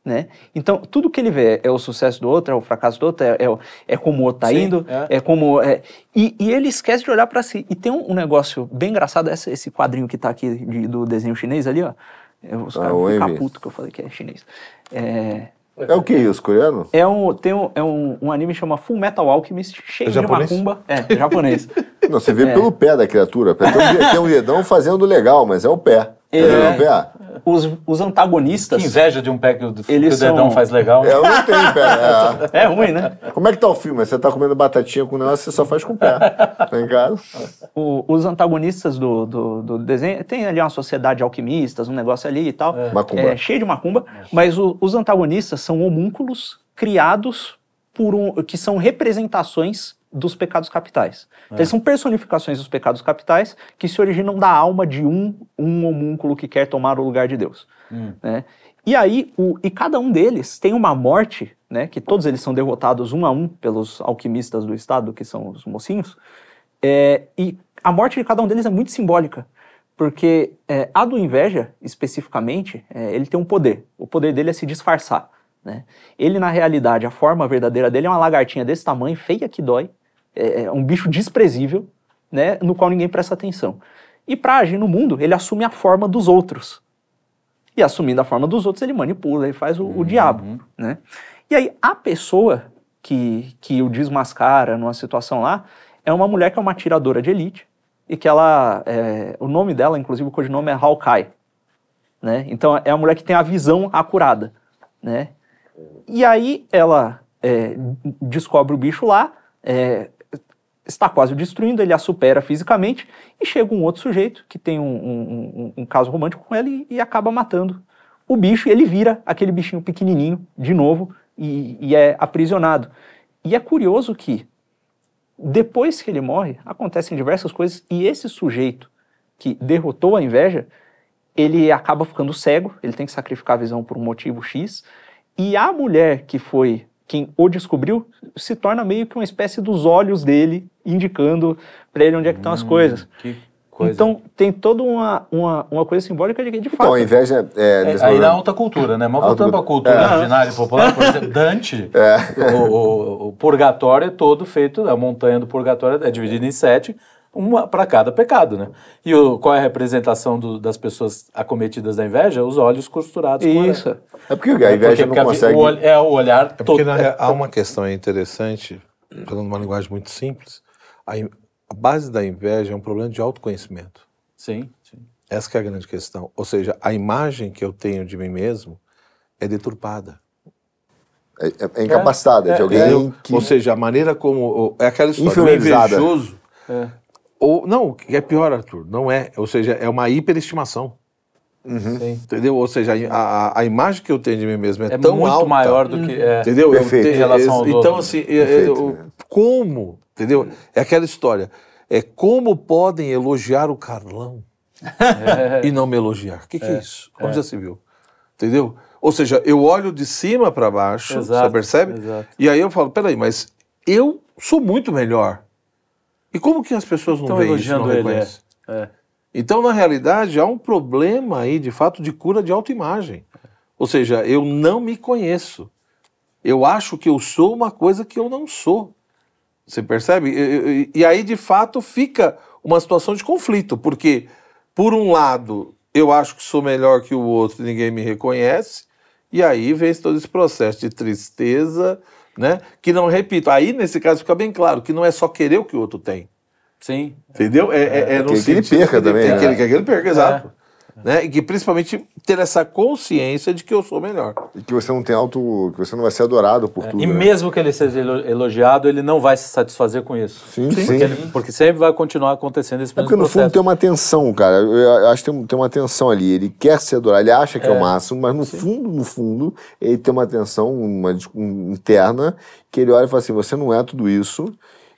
Né? Então, tudo que ele vê é, é o sucesso do outro, é o fracasso do outro, é, é, é como o outro está indo, é, é como. É. E, e, ele esquece de olhar para si. E tem um, um negócio bem engraçado, esse, esse quadrinho que está aqui de, do desenho chinês ali, ó. Os ah, caras ficam putos que eu falei que é chinês. É, é o que isso, coreano? É um, tem um, é um, um anime que chama Full Metal Alchemist, cheio é de macumba. É, japonês. Não, você vê é. pelo pé da criatura. Tem um, tem um dedão fazendo legal, mas é o pé. É, é. Os, os, antagonistas. Que inveja de um pé que o, que o dedão são... faz legal. É ruim pé. É. é. ruim, né? Como é que tá o filme? Você tá comendo batatinha com o negócio, você só faz com o pé. Tá em casa? O, os antagonistas do, do, do, desenho. Tem ali uma sociedade de alquimistas, um negócio ali e tal. É. Macumba. É, cheio de macumba. Mas o, os antagonistas são homúnculos criados por um. que são representações dos pecados capitais. Então, é. eles são personificações dos pecados capitais que se originam da alma de um, um homúnculo que quer tomar o lugar de Deus. Hum. Né? E aí, o, e cada um deles tem uma morte, né, que todos eles são derrotados um a um pelos alquimistas do Estado, que são os mocinhos, é, e a morte de cada um deles é muito simbólica, porque é, a do inveja, especificamente, é, ele tem um poder. O poder dele é se disfarçar. Né? Ele, na realidade, a forma verdadeira dele é uma lagartinha desse tamanho, feia que dói, é, é um bicho desprezível, né, no qual ninguém presta atenção. E para agir no mundo, ele assume a forma dos outros. E assumindo a forma dos outros, ele manipula, ele faz o, uhum. o diabo, uhum. né? E aí a pessoa que, que o desmascara numa situação lá é uma mulher que é uma tiradora de elite e que ela, é, o nome dela, inclusive o codinome é Hawkeye, né? Então é a mulher que tem a visão acurada, né? E aí ela é, descobre o bicho lá, é, está quase destruindo, ele a supera fisicamente, e chega um outro sujeito que tem um, um, um, um caso romântico com ela e, e, acaba matando o bicho, e ele vira aquele bichinho pequenininho de novo e, e é aprisionado. E é curioso que, depois que ele morre, acontecem diversas coisas, e esse sujeito que derrotou a inveja, ele acaba ficando cego, ele tem que sacrificar a visão por um motivo X, e a mulher que foi quem o descobriu se torna meio que uma espécie dos olhos dele, indicando para ele onde é que estão hum, as coisas. Que... Coisa. Então, tem toda uma, uma, uma coisa simbólica de que, de então, fato... Então, a inveja É, é, aí na é alta cultura, né? Mas voltando para a cultura é. popular, por exemplo, Dante, é. o, o, o, purgatório é todo feito, a montanha do purgatório é dividida em sete, uma para cada pecado, né? E o, qual é a representação do, das pessoas acometidas da inveja? Os olhos costurados com Isso. É porque a inveja é porque, não consegue... O, é o olhar... É porque todo... na, é há uma questão interessante, falando uma linguagem muito simples, a, in, a, base da inveja é um problema de autoconhecimento. Sim, sim. Essa é a grande questão. Ou seja, a imagem que eu tenho de mim mesmo é deturpada. É, é, é incapacitada, é, de é, alguém que... É. Ou seja, a maneira como... É aquela história, o invejoso... É. Ou, não, o que é pior, Arthur, não é. Ou seja, é uma hiperestimação. Uhum. Entendeu? Ou seja, a, a, imagem que eu tenho de mim mesmo é, é tão muito alta, maior do que. É, entendeu? em relação aos então, outros. assim, é, é, Perfeito, eu, como? Entendeu? É aquela história. É como podem elogiar o Carlão é. e não me elogiar? O que, que é. é, isso? Onde é. já se viu? Entendeu? Ou seja, eu olho de cima para baixo, exato, você percebe? Exato. E aí eu falo: peraí, mas eu sou muito melhor. E como que as pessoas não veem isso, não ele, é. É. Então, na realidade, há um problema aí, de fato, de cura de autoimagem. Ou seja, eu não me conheço. Eu acho que eu sou uma coisa que eu não sou. Você percebe? E, e, e aí, de fato, fica uma situação de conflito, porque, por um lado, eu acho que sou melhor que o outro e ninguém me reconhece, e aí vem todo esse processo de tristeza, né? Que não, repito, aí nesse caso fica bem claro que não é só querer o que o outro tem. Sim. Entendeu? É, é, é, é no que ele perca também. Tem né? que ele quer que ele perca, exato. É. Né? E que principalmente ter essa consciência de que eu sou melhor. E que você não tem alto. que você não vai ser adorado por é, tudo. E né? mesmo que ele seja elogiado, ele não vai se satisfazer com isso. Sim, sim. Porque, ele, porque sempre vai continuar acontecendo esse é mesmo Porque no processo. fundo tem uma tensão, cara. Eu acho que tem, tem uma tensão ali. Ele quer se adorar, ele acha que é, é o máximo, mas no sim. fundo, no fundo, ele tem uma tensão uma, uma, interna que ele olha e fala assim: você não é tudo isso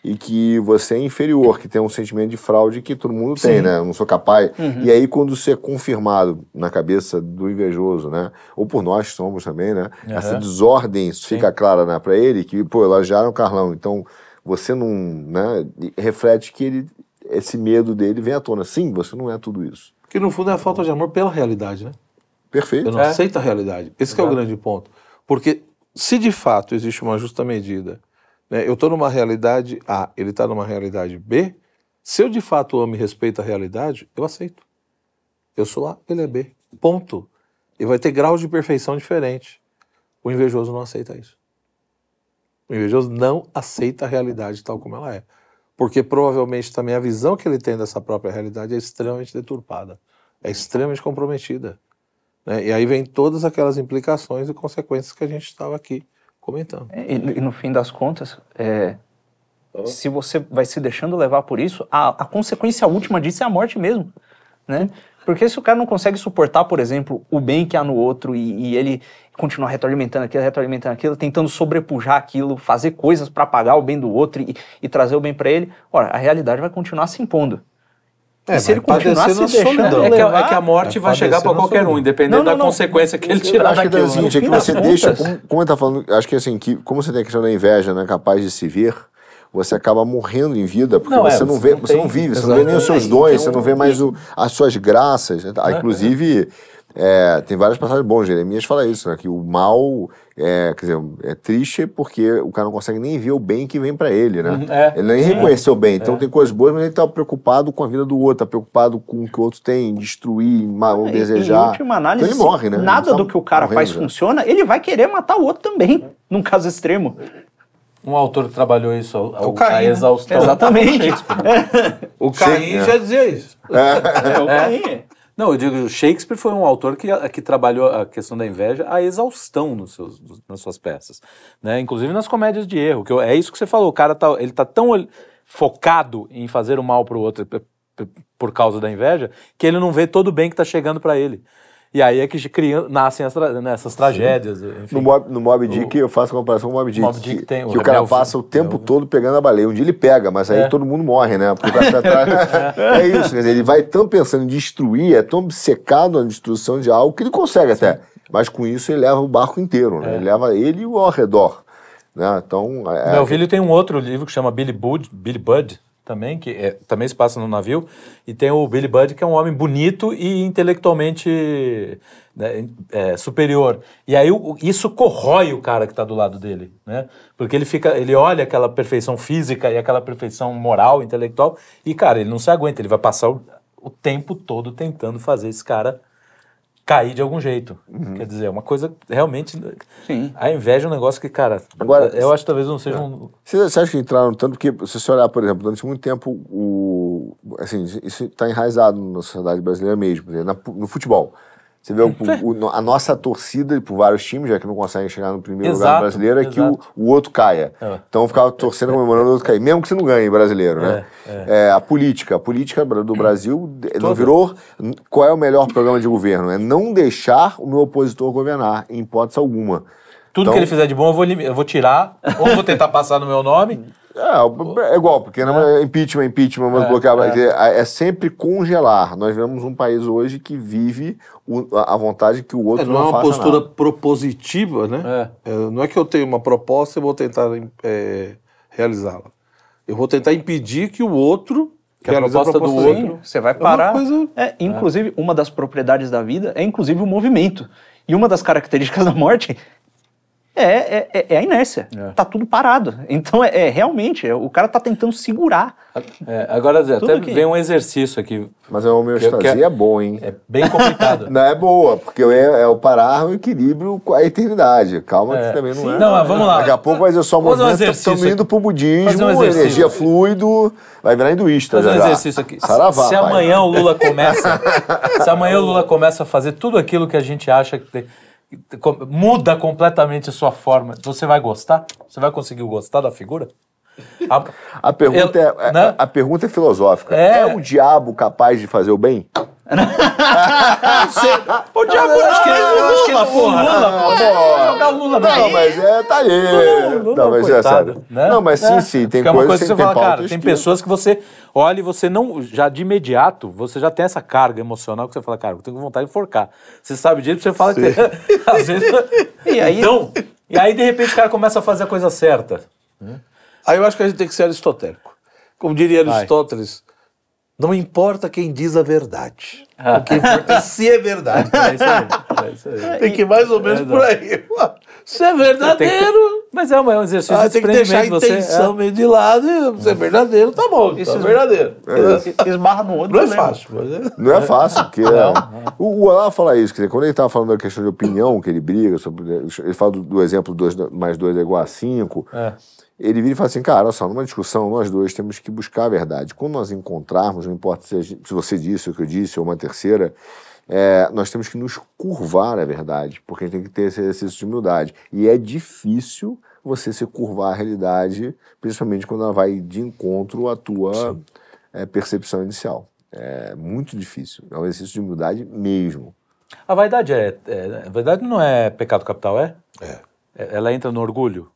e que você é inferior, que tem um sentimento de fraude que todo mundo Sim. tem, né? Eu não sou capaz. Uhum. E aí, quando você é confirmado na cabeça do invejoso, né? Ou por nós que somos também, né? Uhum. Essa desordem Sim. fica clara né, para ele, que, pô, elogiaram o Carlão. Então, você não. Né, reflete que ele, esse medo dele vem à tona. Sim, você não é tudo isso. Que no fundo é a falta de amor pela realidade, né? Perfeito. Eu não é. aceito a realidade. Esse é o grande ponto. Porque se de fato existe uma justa medida né? Eu estou numa realidade A, ele está numa realidade B. Se eu de fato amo e respeito a realidade, eu aceito. Eu sou A, ele é B. Ponto. E vai ter graus de perfeição diferente. O invejoso não aceita isso. O invejoso não aceita a realidade tal como ela é. Porque provavelmente também a visão que ele tem dessa própria realidade é extremamente deturpada, é extremamente comprometida. Né? E aí vem todas aquelas implicações e consequências que a gente estava aqui comentando. É, e, e no fim das contas, é, se você vai se deixando levar por isso, a, a consequência última disso é a morte mesmo, né? Porque se o cara não consegue suportar, por exemplo, o bem que há no outro e, e ele continuar retroalimentando aquilo, retroalimentando aquilo, tentando sobrepujar aquilo, fazer coisas para pagar o bem do outro e, e trazer o bem para ele, ora, a realidade vai continuar se impondo. É, e se ele continuar se deixando é que, levar, é que a é morte vai, chegar para qualquer um, independente não, da consequência que ele tirar acho é daquilo. É acho que é o que você deixa, como, como ele tá falando, acho que assim, que, como você tem a questão da inveja, né, capaz de se ver, você acaba morrendo em vida, porque não, você, é, não vê, você, não, você não vive, Exatamente. você não vê nem os seus dons, então, você não vê mais o, as suas graças. Né, tá? né? Inclusive, é, tem várias passagens bons, Jeremias fala isso, né? Que o mal é, quer dizer, é triste porque o cara não consegue nem ver o bem que vem para ele, né? Uhum. É. Ele nem reconheceu o bem. Então é. tem coisas boas, mas ele tá preocupado com a vida do outro, tá preocupado com o que o outro tem, destruir, mal, é, desejar. Em última análise, então ele morre, né? nada tá do que o cara faz já. funciona, ele vai querer matar o outro também, num caso extremo. Um autor que trabalhou isso o o Caim, a né? exaustão. Exatamente. o Caim é. já dizia isso. É, é o é. Caim. Não, eu digo, Shakespeare foi um autor que, eh, que trabalhou a questão da inveja a exaustão nos seus, nas suas peças, né? Inclusive nas comédias de erro, que eu, é isso que você falou, o cara tá, ele tá tão focado em fazer o mal para o outro por causa da inveja, que ele não vê todo o bem que está chegando para ele. E aí é que criam nascem as tra né, essas tragédias. Enfim. No, Mob, no Dick, eu faço comparação com o Mob Dick. Dick que, tem, que o, o cara passa o tempo todo pegando a baleia. Um dia ele pega, mas aí é. todo mundo morre, né? Porque tá é. é isso, quer dizer, ele vai tão pensando em destruir, é tão obcecado na destruição de algo que ele consegue Sim. até. Mas com isso ele leva o barco inteiro, né? É. Ele leva ele e o ao redor. Né? Então, é... Melville tem um outro livro que chama Billy Bud, Billy Bud também, que é, também se passa no navio, e tem o Billy Budd, que é um homem bonito e intelectualmente né, é, superior. E aí o, isso corrói o cara que está do lado dele, né? Porque ele fica, ele olha aquela perfeição física e aquela perfeição moral, intelectual, e cara, ele não se aguenta, ele vai passar o, o tempo todo tentando fazer esse cara cair de algum jeito. Uhum. Quer dizer, é uma coisa realmente. Sim. A inveja é um negócio que, cara. Agora, eu acho que talvez não seja é. um. Você acha que entraram tanto? Porque, se você olhar, por exemplo, durante muito tempo, o, assim, isso está enraizado na sociedade brasileira mesmo, né? no futebol. Você vê o, o, a nossa torcida por vários times, já que não conseguem chegar no primeiro exato, lugar brasileiro, é exato. que o, o, outro caia. É. Então eu ficava torcendo, comemorando o outro cair. Mesmo que você não ganhe brasileiro, né? É, é. é a política. A política do é. Brasil não virou. Qual é o melhor programa de governo? É não deixar o meu opositor governar, em hipótese alguma. Tudo então, que ele fizer de bom eu vou, eu vou tirar, ou vou tentar passar no meu nome. É, é igual, porque é, é. impeachment, impeachment, é, mas é, bloqueava. É. é. sempre congelar. Nós vemos um país hoje que vive o, a vontade que o outro é, não, é não é uma postura nada. propositiva, né? não é que eu tenho uma proposta e vou tentar realizá-la. Eu vou tentar impedir que o outro que a proposta, do outro. Você vai parar. Coisa... É, inclusive, é. uma das propriedades da vida é inclusive o movimento. E uma das características da morte é, é, é, é, a inércia. É. Tá tudo parado. Então, é, é realmente, é, o cara tá tentando segurar. É, agora, Zé, até que... vem um exercício aqui. Mas a homeostasia que é bom, hein? É bem complicado. não é boa, porque é, o parar o equilíbrio com a eternidade. Calma que também não Sim, é. Não, vamos lá. Daqui a pouco vai ser só um movimento, um estamos indo pro budismo, um energia fluido, vai virar hinduísta Fazer já. um exercício aqui. Saravá, se amanhã o Lula começa... se amanhã o Lula começa a fazer tudo aquilo que a gente acha que tem muda completamente a sua forma. Você vai gostar? Você vai conseguir gostar da figura? A, a pergunta, eu, é, é, né? a, pergunta é filosófica. É. é o diabo capaz de fazer o bem? o diabo não, acho que ele Lula, porra. É, tá Lula, é, jogar o Lula Não, mas é, tá aí. Lula, Lula, não, mas coitado, é sério. Né? Não, mas sim, é. sim, tem é coisas coisa que você tem fala, cara, tem pessoas que você olha e você não, já de imediato, você já tem essa carga emocional que você fala, cara, eu tenho vontade de enforcar. Você sabe disso, você fala sim. que às vezes... e aí? Então, e aí, de repente, o cara começa a fazer a coisa certa. Hum? Aí eu acho que a gente tem que ser aristotélico. Como diria Vai. Aristóteles, não importa quem diz a verdade. Ah. O que importa é se é verdade. É isso aí. É isso aí. Tem que ir mais ou menos é por aí. Se é verdadeiro. Que... Mas é, é um exercício ah, de Tem que deixar a intenção você... É. meio de lado. E... Se é verdadeiro, tá bom. Isso tá é verdadeiro. É. Esbarra no outro. Não é fácil. Mas é. Não é fácil. Porque O, o Alá fala isso. Quer dizer, quando ele estava falando da questão de opinião, que ele briga sobre. Né, ele fala do, do exemplo 2 mais 2 é igual a 5. É ele vira e fala assim, cara, olha só, numa discussão nós dois temos que buscar a verdade. Quando nós encontrarmos, não importa se, gente, se você disse o que eu disse ou uma terceira, é, nós temos que nos curvar à verdade, porque a gente tem que ter esse exercício de humildade. E é difícil você se curvar à realidade, principalmente quando ela vai de encontro à tua é, percepção inicial. É muito difícil, é um exercício de humildade mesmo. A vaidade é, é a vaidade não é pecado capital, é? É. é ela entra no orgulho?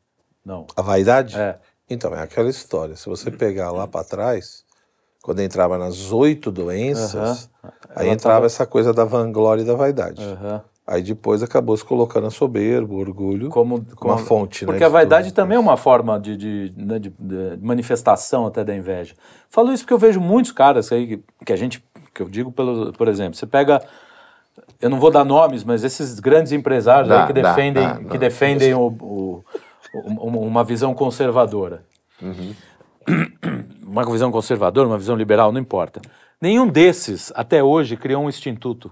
Não. A vaidade? É. Então, é aquela história. Se você pegar lá para trás, quando entrava nas oito doenças, uhum. aí Ela entrava tava... essa coisa da vanglória e da vaidade. Uhum. Aí depois acabou se colocando a soberba, o orgulho, como, como uma fonte. Né, porque né, a vaidade também é uma forma de, de, né, de, de, manifestação até da inveja. Falo isso porque eu vejo muitos caras aí que, que a gente, que eu digo, pelo, por exemplo, você pega eu não vou dar nomes, mas esses grandes empresários dá, aí que defendem, dá, dá, que defendem o, o, uma visão conservadora. Uhum. Uma visão conservadora, uma visão liberal, não importa. Nenhum desses, até hoje, criou um instituto.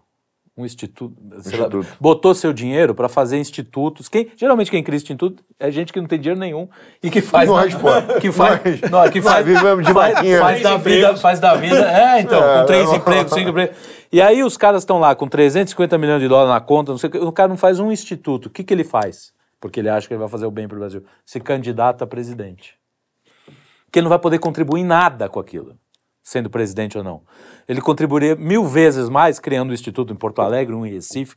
Um instituto. instituto. Lá, botou seu dinheiro para fazer institutos. Quem, geralmente quem cria instituto é gente que não tem dinheiro nenhum e que faz. Nós, pô. Que faz. Nós, que faz, nós vivemos de maquinha. Faz, faz da vida, faz da vida. É, então, é, com três empregos, cinco empregos. E aí os caras estão lá com 350 milhões de dólares na conta, não sei o que. O cara não faz um instituto. O que, que ele faz? porque ele acha que ele vai fazer o bem para o Brasil, se candidata a presidente. Que ele não vai poder contribuir em nada com aquilo, sendo presidente ou não. Ele contribuiria mil vezes mais criando um instituto em Porto Alegre, um em Recife,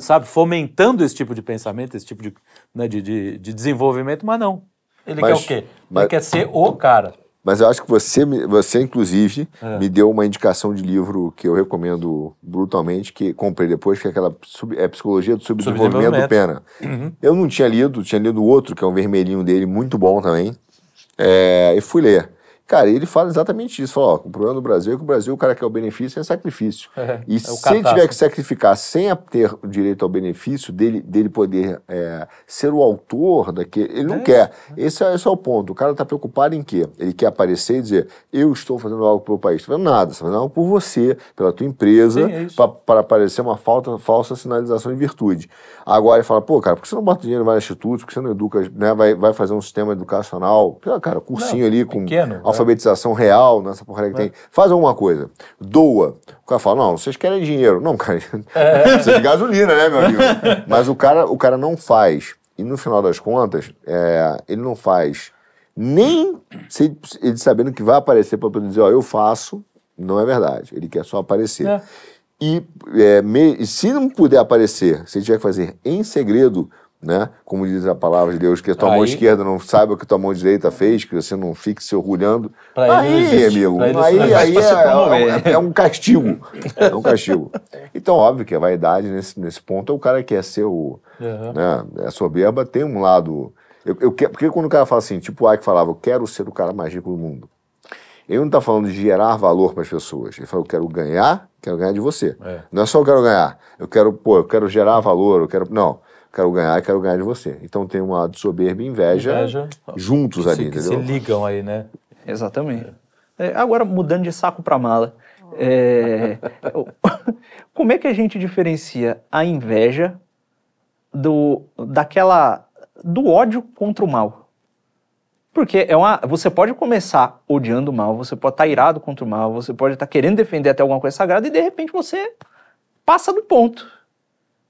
sabe, fomentando esse tipo de pensamento, esse tipo de, né, de, de, de desenvolvimento, mas não. Ele mas, quer o quê? Mas... Ele quer ser o cara. Mas eu acho que você, você inclusive, é. me deu uma indicação de livro que eu recomendo brutalmente, que comprei depois, que é aquela sub, é Psicologia do Subdesenvolvimento do Pena. Uhum. Eu não tinha lido, tinha lido outro, que é um vermelhinho dele, muito bom também. É, e fui ler. Cara, ele fala exatamente isso. Fala, ó, o problema do Brasil é que o Brasil, o cara quer é o benefício é sacrifício. É, é e é se ele tiver que sacrificar sem ter direito ao benefício, dele, dele poder é, ser o autor daquele. Ele não é quer. Esse, esse, é o ponto. O cara está preocupado em quê? Ele quer aparecer e dizer: eu estou fazendo algo para o país. Não tá fazendo nada, você tá fazendo algo por você, pela tua empresa, para aparecer uma falta, falsa sinalização de virtude. Agora ele fala: pô, cara, por que você não bota dinheiro em vários institutos? Por que você não educa, né, vai, vai fazer um sistema educacional? Cara, cursinho não, ali com. Pequeno, alfabetização real nessa porcaria que tem. É. Faz alguma coisa. Doa. O cara fala, não, vocês querem dinheiro. Não, cara, é. de gasolina, né, meu amigo? Mas o cara, o cara não faz. E no final das contas, é, ele não faz nem se, ele sabendo que vai aparecer para poder dizer, ó, eu faço, não é verdade. Ele quer só aparecer. É. E é, me, se não puder aparecer, se tiver que fazer em segredo, né? Como diz a palavra de Deus, que a tua aí, mão esquerda não saiba o que a tua mão direita fez, que você não fique se orgulhando. Aí, amigo, aí, aí, é, é, é, um castigo. É um castigo. Então, óbvio que a vaidade nesse, nesse ponto é o cara que é seu, uhum. né? É soberba, tem um lado. Eu, eu, porque quando o cara fala assim, tipo o Ike falava, eu quero ser o cara mais rico do mundo. Ele não está falando de gerar valor para as pessoas. Ele fala, eu quero ganhar, quero ganhar de você. É. Não é só eu quero ganhar. Eu quero, pô, eu quero gerar valor, eu quero. Não quero ganhar, quero ganhar de você. Então tem um lado soberba e inveja, inveja juntos que ali, se, entendeu? Que se ligam aí, né? Exatamente. É, agora, mudando de saco para mala, é, como é que a gente diferencia a inveja do, daquela, do ódio contra o mal? Porque é uma, você pode começar odiando o mal, você pode estar tá irado contra o mal, você pode estar tá querendo defender até alguma coisa sagrada e de repente você passa do ponto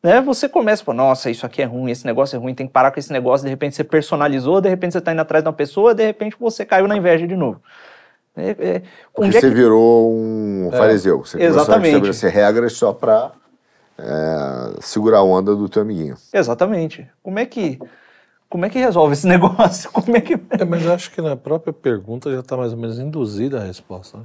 né, você começa, pô, nossa, isso aqui é ruim, esse negócio é ruim, tem que parar com esse negócio, de repente você personalizou, de repente você está indo atrás de uma pessoa, de repente você caiu na inveja de novo. É, é, Porque é você que... virou um é, fariseu, você exatamente. Você a estabelecer regras só para é, segurar a onda do teu amiguinho. Exatamente. Como é que como é que resolve esse negócio? Como é que... É, mas acho que na própria pergunta já está mais ou menos induzida a resposta. Né?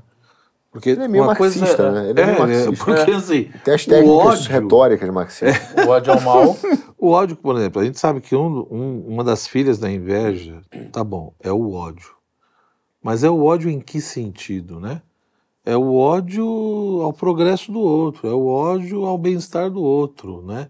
Porque ele é meio marxista, coisa, né? Ele é, é meio marxista. É, porque é. assim. Tem as técnicas ódio, retóricas marxistas. O ódio ao mal. o ódio, por exemplo, a gente sabe que um, um, uma das filhas da inveja, tá bom, é o ódio. Mas é o ódio em que sentido, né? É o ódio ao progresso do outro, é o ódio ao bem-estar do outro, né?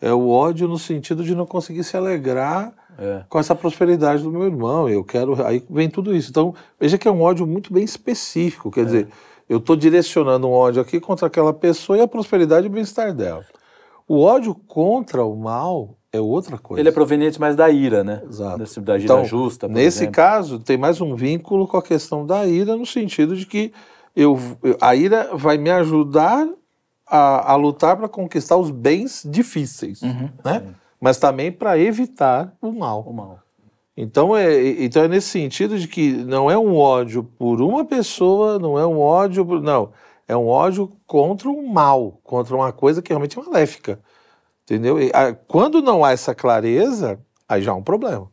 É o ódio no sentido de não conseguir se alegrar é. com essa prosperidade do meu irmão. Eu quero. Aí vem tudo isso. Então, veja que é um ódio muito bem específico. Quer é. dizer, eu estou direcionando um ódio aqui contra aquela pessoa e a prosperidade e o bem-estar dela. O ódio contra o mal é outra coisa. Ele é proveniente mais da ira, né? Exato. Da, da ira então, justa. nesse exemplo. caso, tem mais um vínculo com a questão da ira, no sentido de que eu, a ira vai me ajudar a, a lutar para conquistar os bens difíceis, uhum, né? Sim. Mas também para evitar o mal. O mal. Então é, então é nesse sentido de que não é um ódio por uma pessoa, não é um ódio. Por, não, é um ódio contra um mal, contra uma coisa que realmente é maléfica. Entendeu? E, a, quando não há essa clareza, aí já há é um problema.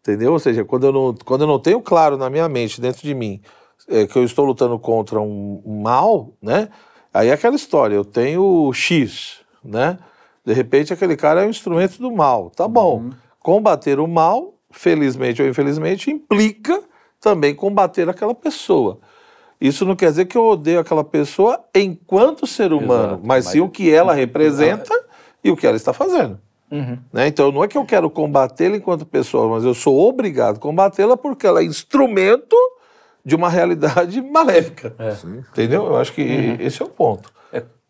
Entendeu? Ou seja, quando eu não, quando eu não tenho claro na minha mente, dentro de mim, é, que eu estou lutando contra um, um mal, né? Aí é aquela história, eu tenho X, né? De repente aquele cara é um instrumento do mal. Tá bom. Uhum. Combater o mal felizmente ou infelizmente, implica também combater aquela pessoa. Isso não quer dizer que eu odeio aquela pessoa enquanto ser humano, Exato, mas, mas sim o que ela representa e o que ela está fazendo. Uhum. Né? Então não é que eu quero combatê-la enquanto pessoa, mas eu sou obrigado a combatê-la porque ela é instrumento de uma realidade maléfica. É. Entendeu? Eu acho que uhum. esse é o ponto.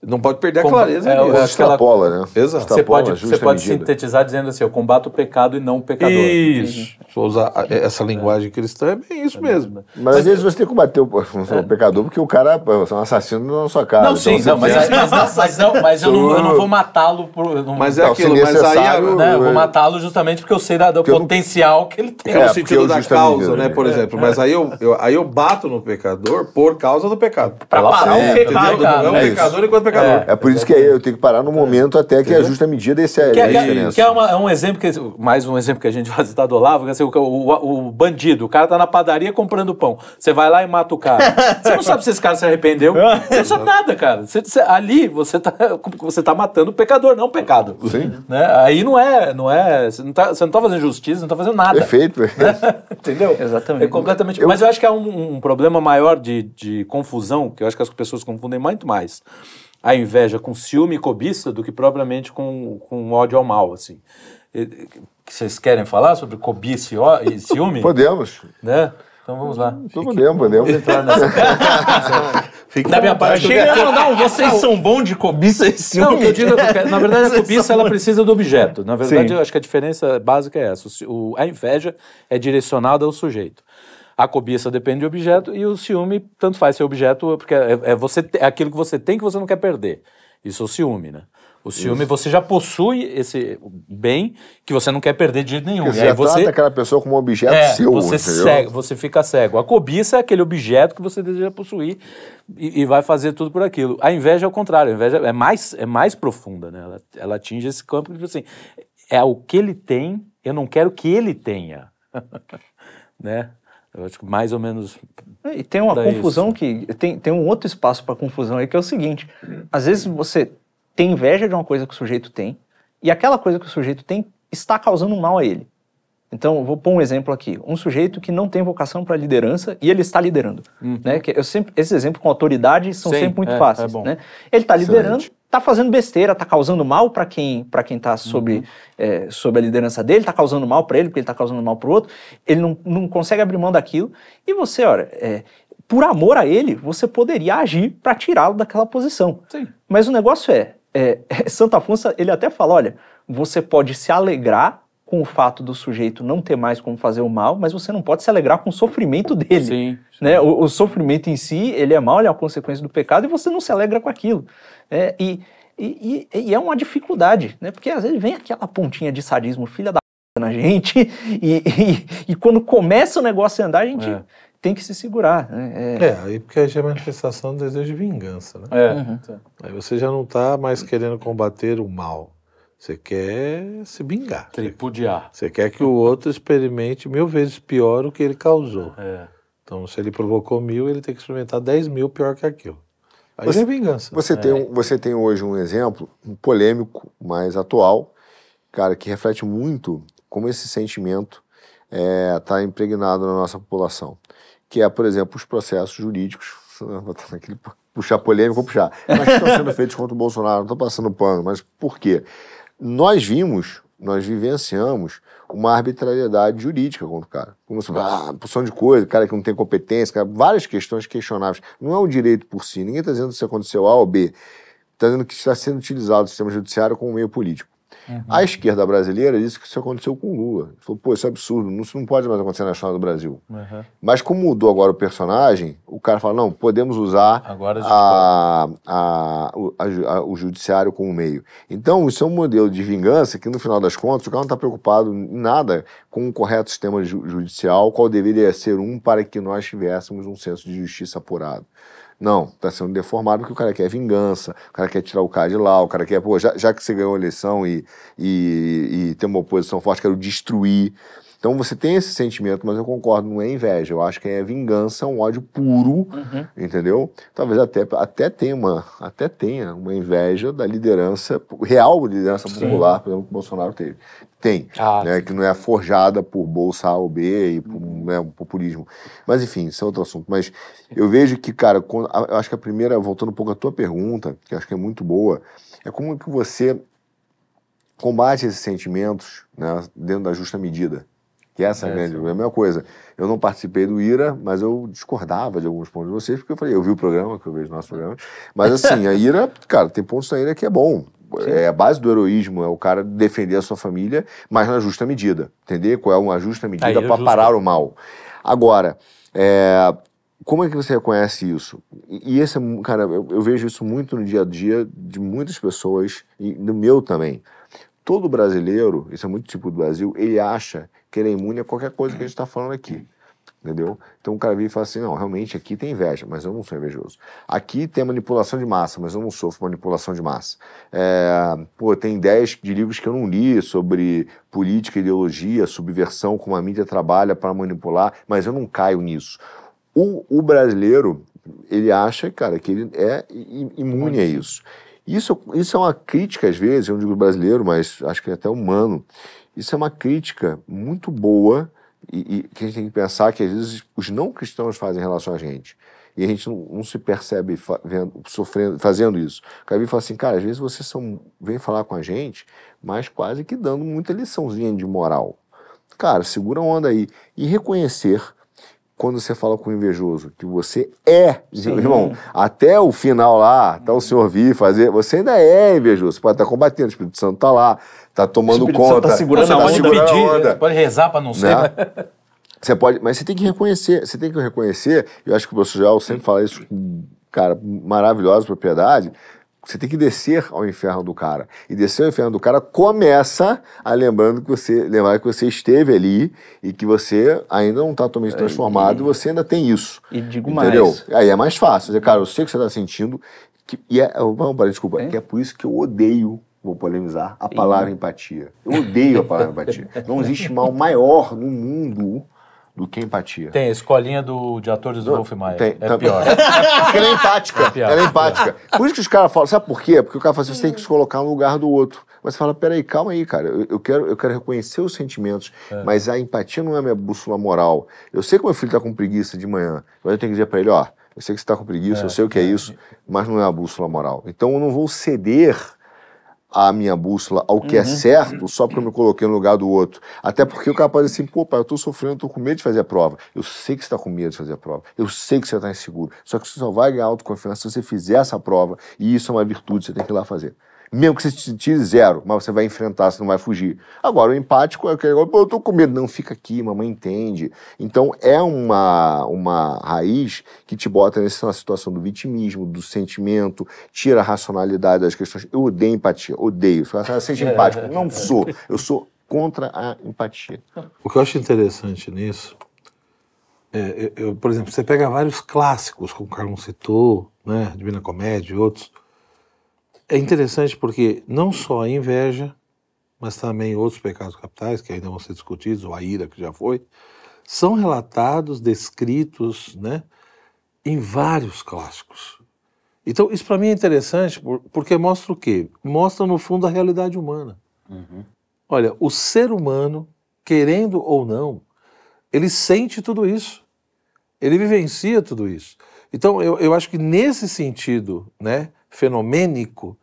Não pode perder a clareza. É, é, extrapola, ela... né? Exato. Você pode, você pode sintetizar dizendo assim, eu combato o pecado e não o pecador. Isso. Se uhum. usar essa linguagem cristã, é bem isso é mesmo. Mas, mas, às vezes você tem que combater o, o é. pecador porque o cara é um assassino na sua cara. Não, então, sim, não, mas, mas, mas, não, mas eu, não, eu não vou matá-lo. Por, mas é aquilo, mas aí... Né, eu vou é. matá-lo justamente porque eu sei da, do potencial não, que ele tem. É, o sentido da causa, né, por é, exemplo. Mas aí eu, aí eu bato no pecador por causa do pecado. para parar o pecado. é um pecador enquanto pecador pecador. É, é por isso que aí eu tenho que parar no é. momento até que a medida desse é- que, é, diferença. Que é, uma, é, um exemplo que mais um exemplo que a gente vai citar do Olavo, é assim, o, o, o, bandido, o cara tá na padaria comprando pão. Você vai lá e mata o cara. Você não sabe se esse cara se arrependeu. Você não sabe nada, cara. Você, você, ali você tá, você tá matando o pecador, não o pecado. Sim. Né? Aí não é, não é, você não, tá, você não tá fazendo justiça, não tá fazendo nada. Perfeito. Né? Entendeu? Exatamente. É completamente. Eu... Mas eu acho que é um, um problema maior de, de confusão, que eu acho que as pessoas confundem muito mais a inveja com ciúme e cobiça do que propriamente com, com ódio ao mal, assim. Vocês querem falar sobre cobiça e ciúme? Podemos. Né? Então vamos lá. Então podemos, podemos. Entrar nessa... Fique da minha parte. Achei vocês são bons de cobiça e ciúme. Não, eu digo, é na verdade a cobiça ela precisa do objeto. Na verdade Sim. eu acho que a diferença básica é essa. O, a inveja é direcionada ao sujeito. A cobiça depende de objeto e o ciúme, tanto faz ser objeto, porque é, é você, é aquilo que você tem que você não quer perder. Isso é o ciúme, né? O ciúme, Isso. você já possui esse bem que você não quer perder de jeito nenhum. Porque você e você trata aquela pessoa como um objeto é, seu, você, cego, você fica cego. A cobiça é aquele objeto que você deseja possuir e, e, vai fazer tudo por aquilo. A inveja é o contrário, a inveja é mais, é mais profunda, né? Ela, ela atinge esse campo de tipo assim, é o que ele tem, eu não quero que ele tenha. né? Eu acho que mais ou menos. É, e tem uma confusão isso. que. Tem, tem um outro espaço para confusão aí que é o seguinte: às vezes você tem inveja de uma coisa que o sujeito tem, e aquela coisa que o sujeito tem está causando mal a ele. Então, vou pôr um exemplo aqui. Um sujeito que não tem vocação para liderança e ele está liderando. Uhum. Né? Que eu sempre, esses exemplos com autoridade são Sim, sempre muito é, é fáceis. É né? Ele está liderando, está fazendo besteira, está causando mal para quem para quem está sob uhum. é, a liderança dele, está causando mal para ele, porque ele está causando mal para o outro. Ele não, não consegue abrir mão daquilo. E você, olha, é, por amor a ele, você poderia agir para tirá-lo daquela posição. Sim. Mas o negócio é, é, Santo Afonso, ele até fala, olha, você pode se alegrar com o fato do sujeito não ter mais como fazer o mal, mas você não pode se alegrar com o sofrimento dele. Sim, sim. Né? O, o, sofrimento em si, ele é mal, ele é a consequência do pecado, e você não se alegra com aquilo. é E, e, e, é uma dificuldade, né? porque às vezes vem aquela pontinha de sadismo, filha da p... na gente, e, e, e, quando começa o negócio a andar, a gente é. tem que se segurar. Né? É... é... aí porque aí já é manifestação do desejo de vingança. Né? É. Uhum. Aí você já não está mais querendo combater o mal, você quer se vingar. Tripudiar. Você quer que o outro experimente mil vezes pior o que ele causou. É. Então, se ele provocou mil, ele tem que experimentar dez mil pior que aquilo. Aí você, é vingança. Você, é. Tem um, você tem hoje um exemplo um polêmico, mas atual, cara, que reflete muito como esse sentimento está é, tá impregnado na nossa população. Que é, por exemplo, os processos jurídicos. naquele puxar polêmico, vou puxar. Mas que estão sendo feitos contra o Bolsonaro, não estou passando pano, mas por quê? Nós vimos, nós vivenciamos uma arbitrariedade jurídica contra o cara. Como se, ah, porção de coisa, cara que não tem competência, cara, várias questões questionáveis. Não é um direito por si. Ninguém está dizendo se aconteceu A ou B. Está dizendo que está sendo utilizado o sistema judiciário como meio político. Uhum. A esquerda brasileira disse que isso aconteceu com o Lula. falou, pô, isso é absurdo, isso não pode mais acontecer na história do Brasil. Uhum. Mas como mudou agora o personagem, o cara fala, não, podemos usar a, a, a, o judiciário como meio. Então, isso é um modelo de vingança que, no final das contas, o cara não está preocupado em nada com o correto sistema judicial, qual deveria ser um para que nós tivéssemos um senso de justiça apurado. Não, está sendo deformado porque o cara quer vingança, o cara quer tirar o cara de lá, o cara quer, pô, já, já que você ganhou a eleição e, e, e tem uma oposição forte, quero destruir. Então você tem esse sentimento, mas eu concordo, não é inveja. Eu acho que é vingança, um ódio puro, uhum. entendeu? Talvez até, até, tenha uma, até tenha uma inveja da liderança, real liderança Sim. popular, por exemplo, que o Bolsonaro teve. Tem, ah, né, que não é forjada por Bolsa A ou B e por uhum. né, um populismo. Mas enfim, isso é outro assunto. Mas Sim. eu vejo que, cara, quando, eu acho que a primeira, voltando um pouco à tua pergunta, que eu acho que é muito boa, é como que você combate esses sentimentos né, dentro da justa medida. Que é essa é a grande. É a mesma coisa. Eu não participei do IRA, mas eu discordava de alguns pontos de vocês, porque eu falei, eu vi o programa, que eu vejo o nosso é. programa. Mas assim, a IRA, cara, tem pontos da IRA que é bom. Sim. É a base do heroísmo, é o cara defender a sua família, mas na justa medida. Entender qual é uma justa medida para parar o mal. Agora, é, como é que você reconhece isso? E esse, é cara, eu, eu, vejo isso muito no dia a dia de muitas pessoas, e no meu também. Todo brasileiro, isso é muito tipo do Brasil, ele acha que ele é imune a qualquer coisa que a gente está falando aqui. Entendeu? Então o cara vira e fala assim: não, realmente aqui tem inveja, mas eu não sou invejoso. Aqui tem manipulação de massa, mas eu não sofro manipulação de massa. É, pô, tem ideias de livros que eu não li sobre política, ideologia, subversão, como a mídia trabalha para manipular, mas eu não caio nisso. O, o brasileiro, ele acha, cara, que ele é imune a isso. Isso, isso é uma crítica, às vezes, eu não digo brasileiro, mas acho que é até humano, isso é uma crítica muito boa e, e, que a gente tem que pensar que às vezes os não cristãos fazem em relação a gente. E a gente não, não se percebe fa vendo, sofrendo, fazendo isso. O cara fala assim, cara, às vezes vocês são, vem falar com a gente, mas quase que dando muita liçãozinha de moral. Cara, segura a onda aí. E reconhecer quando você fala com o invejoso, que você é, Sim. irmão, até o final lá, até o senhor vir fazer, você ainda é invejoso, você pode estar combatendo, o Espírito Santo está lá, Tá tomando tá conta. Tá segurando você tá segurando pedir, a onda. pode rezar para não ser. Né? né? Você pode, mas você tem que reconhecer, você tem que reconhecer, eu acho que o professor Joel sempre fala isso com, cara, maravilhosa propriedade, você tem que descer ao inferno do cara. E descer ao inferno do cara começa a lembrando que você, lembrar que você esteve ali e que você ainda não está totalmente é, transformado e, e, você ainda tem isso. E digo entendeu? mais. Aí é mais fácil. Dizer, cara, eu sei o que você está sentindo. Que, e é, não, desculpa, é? é por isso que eu odeio vou polemizar, a palavra né? empatia. Eu odeio a palavra empatia. Não existe mal maior no mundo do que empatia. Tem, a escolinha do, de atores do Wolf Maia. Tem, é tá, pior. Porque ela é empática. É pior, ela é empática. Pior. É. Por isso que os caras falam, sabe por quê? Porque o cara fala assim, você tem que se colocar no lugar do outro. Mas você fala, peraí, calma aí, cara. Eu, eu quero, eu quero reconhecer os sentimentos, é. mas a empatia não é minha bússola moral. Eu sei que meu filho tá com preguiça de manhã, mas eu tenho que dizer para ele, ó, eu sei que você tá com preguiça, é, eu sei o que é, é isso, mas não é a bússola moral. Então eu não vou ceder a minha bússola ao que é uhum. é certo só porque eu me coloquei no lugar do outro. Até porque o cara pode assim, pô, pai, eu tô sofrendo, tô com medo de fazer a prova. Eu sei que você tá com medo de fazer a prova. Eu sei que você tá inseguro. Só que você só vai ganhar autoconfiança se você fizer essa prova. E isso é uma virtude, você tem que ir lá fazer mesmo que você tire zero, mas você vai enfrentar, você não vai fugir. Agora, o empático é aquele, é? pô, eu tô com medo, não, fica aqui, mamãe entende. Então, é uma, uma raiz que te bota nessa situação do vitimismo, do sentimento, tira a racionalidade das questões. Eu odeio empatia, odeio. Fala, assim, ah, seja empático. Não sou, eu sou contra a empatia. O que eu acho interessante nisso é, eu, eu, por exemplo, você pega vários clássicos, como o Carlos citou, né, Divina Comédia e outros, é interessante porque não só a inveja, mas também outros pecados capitais, que ainda vão ser discutidos, ou a ira, que já foi, são relatados, descritos, né, em vários clássicos. Então, isso para mim é interessante porque mostra o quê? Mostra, no fundo, a realidade humana. Uhum. Olha, o ser humano, querendo ou não, ele sente tudo isso. Ele vivencia tudo isso. Então, eu, eu acho que nesse sentido, né, fenomênico,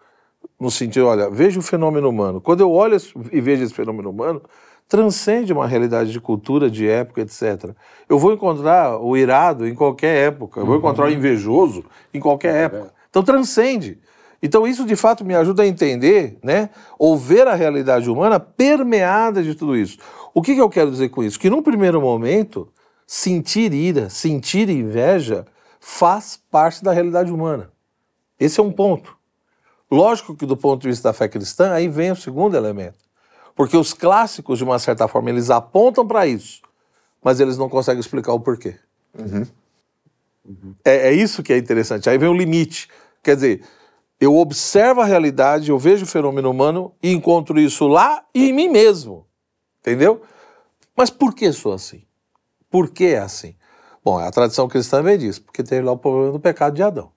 no sentido, olha, veja o fenômeno humano. Quando eu olho e vejo esse fenômeno humano, transcende uma realidade de cultura, de época, etc. Eu vou encontrar o irado em qualquer época, eu vou uhum. encontrar o invejoso em qualquer é época. Então transcende. Então isso de fato me ajuda a entender, né, ou ver a realidade humana permeada de tudo isso. O que, que eu quero dizer com isso? Que num primeiro momento, sentir ira, sentir inveja faz parte da realidade humana. Esse é um ponto. Lógico que, do ponto de vista da fé cristã, aí vem o segundo elemento. Porque os clássicos, de uma certa forma, eles apontam para isso, mas eles não conseguem explicar o porquê. Uhum. Uhum. É, é isso que é interessante. Aí vem o limite. Quer dizer, eu observo a realidade, eu vejo o fenômeno humano e encontro isso lá e em mim mesmo. Entendeu? Mas por que sou assim? Por que é assim? Bom, a tradição cristã vem disso, porque teve lá o problema do pecado de Adão.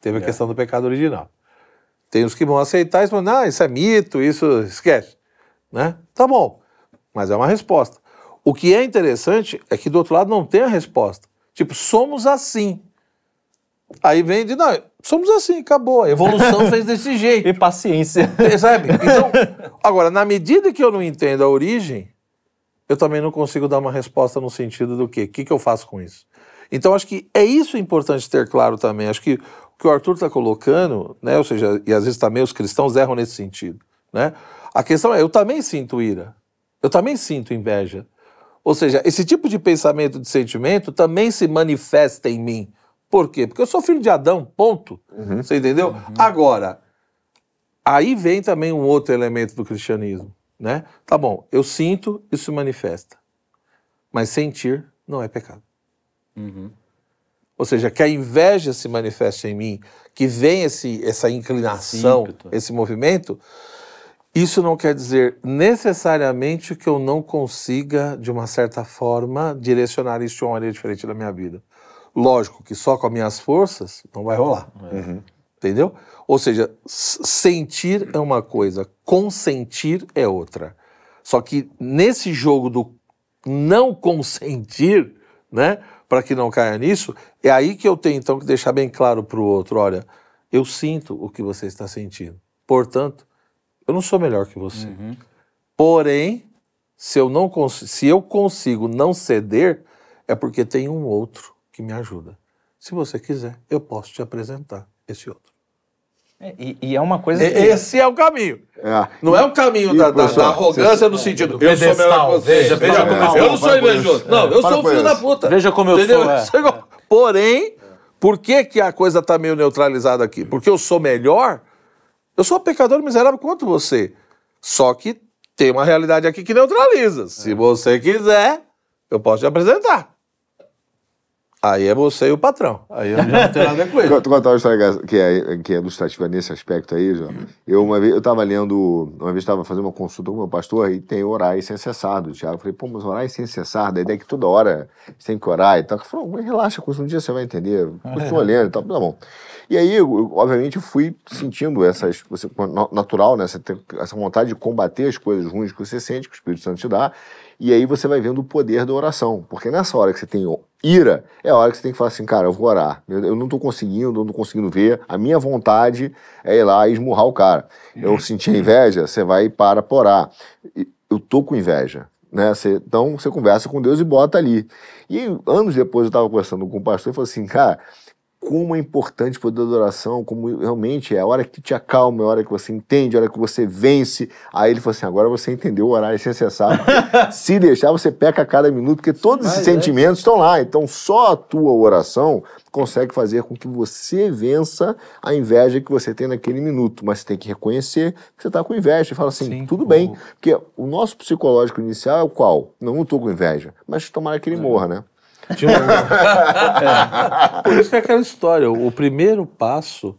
Teve a é. questão do pecado original. Tem os que vão aceitar e vão, não, isso é mito, isso esquece. Né? Tá bom, mas é uma resposta. O que é interessante é que do outro lado não tem a resposta. Tipo, somos assim. Aí vem de, não, somos assim, acabou. A evolução fez desse jeito. E paciência. percebe Então, agora, na medida que eu não entendo a origem, eu também não consigo dar uma resposta no sentido do quê? O que, que eu faço com isso? Então, acho que é isso importante ter claro também. Acho que que o Arthur está colocando, né? Ou seja, e às vezes também tá os cristãos erram nesse sentido, né? A questão é, eu também sinto ira, eu também sinto inveja. Ou seja, esse tipo de pensamento, de sentimento também se manifesta em mim. Por quê? Porque eu sou filho de Adão, ponto. Uhum. Você entendeu? Uhum. Agora, aí vem também um outro elemento do cristianismo, né? Tá bom, eu sinto, isso se manifesta. Mas sentir não é pecado. Uhum ou seja, que a inveja se manifeste em mim, que vem esse, essa inclinação, esse, esse movimento, isso não quer dizer necessariamente que eu não consiga, de uma certa forma, direcionar isso de uma maneira diferente da minha vida. Lógico que só com as minhas forças não vai rolar. É. Uhum. Entendeu? Ou seja, sentir é uma coisa, consentir é outra. Só que nesse jogo do não consentir, né? para que não caia nisso, é aí que eu tenho então que deixar bem claro para o outro: olha, eu sinto o que você está sentindo. Portanto, eu não sou melhor que você. Uhum. Porém, se eu, não se eu consigo não ceder, é porque tem um outro que me ajuda. Se você quiser, eu posso te apresentar esse outro. E, e, é uma coisa. Que... Esse é o caminho. É. Não é o caminho da, da, da, arrogância no sentido. Eu sou melhor que você. Veja, como eu, eu não sou invejoso. Não, eu sou filho da puta. Veja como eu sou. É. É Porém, por que, que a coisa está meio neutralizada aqui? Porque eu sou melhor? Eu sou um pecador miserável quanto você. Só que tem uma realidade aqui que neutraliza. Se você quiser, eu posso te apresentar. Aí é você e o patrão. Aí eu não tenho nada a ver com ele. Quanto conta uma história é, que é, que é ilustrativa nesse aspecto aí, João. Eu uma vez, eu tava lendo, uma vez estava fazendo uma consulta com o meu pastor e tem orar sem cessar do Tiago. Eu falei, pô, mas orar sem cessar, da ideia é que toda hora você tem que orar e tal. Ele falou, relaxa, um dia você vai entender. Continua lendo e tal, tá bom. E aí, eu, obviamente, eu fui sentindo essas, você, natural, né? essa vontade de combater as coisas ruins que você sente, que o Espírito Santo te dá. E aí você vai vendo o poder da oração. Porque nessa hora que você tem ira, é a hora que você tem que falar assim, cara, eu vou orar. Eu, eu não estou conseguindo, eu não tô conseguindo ver. A minha vontade é ir lá e esmurrar o cara. Eu uhum. senti inveja, você vai e para pra orar. Eu tô com inveja. Né? Cê, então você conversa com Deus e bota ali. E anos depois eu estava conversando com o um pastor e falou assim, cara, como é importante o poder da adoração, como realmente é a hora que te acalma, é a hora que você entende, é a hora que você vence. Aí ele falou assim: agora você entendeu orar é sem cessar. se deixar, você peca a cada minuto, porque todos esses é. sentimentos estão lá. Então só a tua oração consegue fazer com que você vença a inveja que você tem naquele minuto. Mas você tem que reconhecer que você está com inveja e fala assim: Sim, tudo bem. Porque o nosso psicológico inicial é o qual? Não estou com inveja, mas tomara que ele é. morra, né? um... é. Por isso que é aquela história. O primeiro passo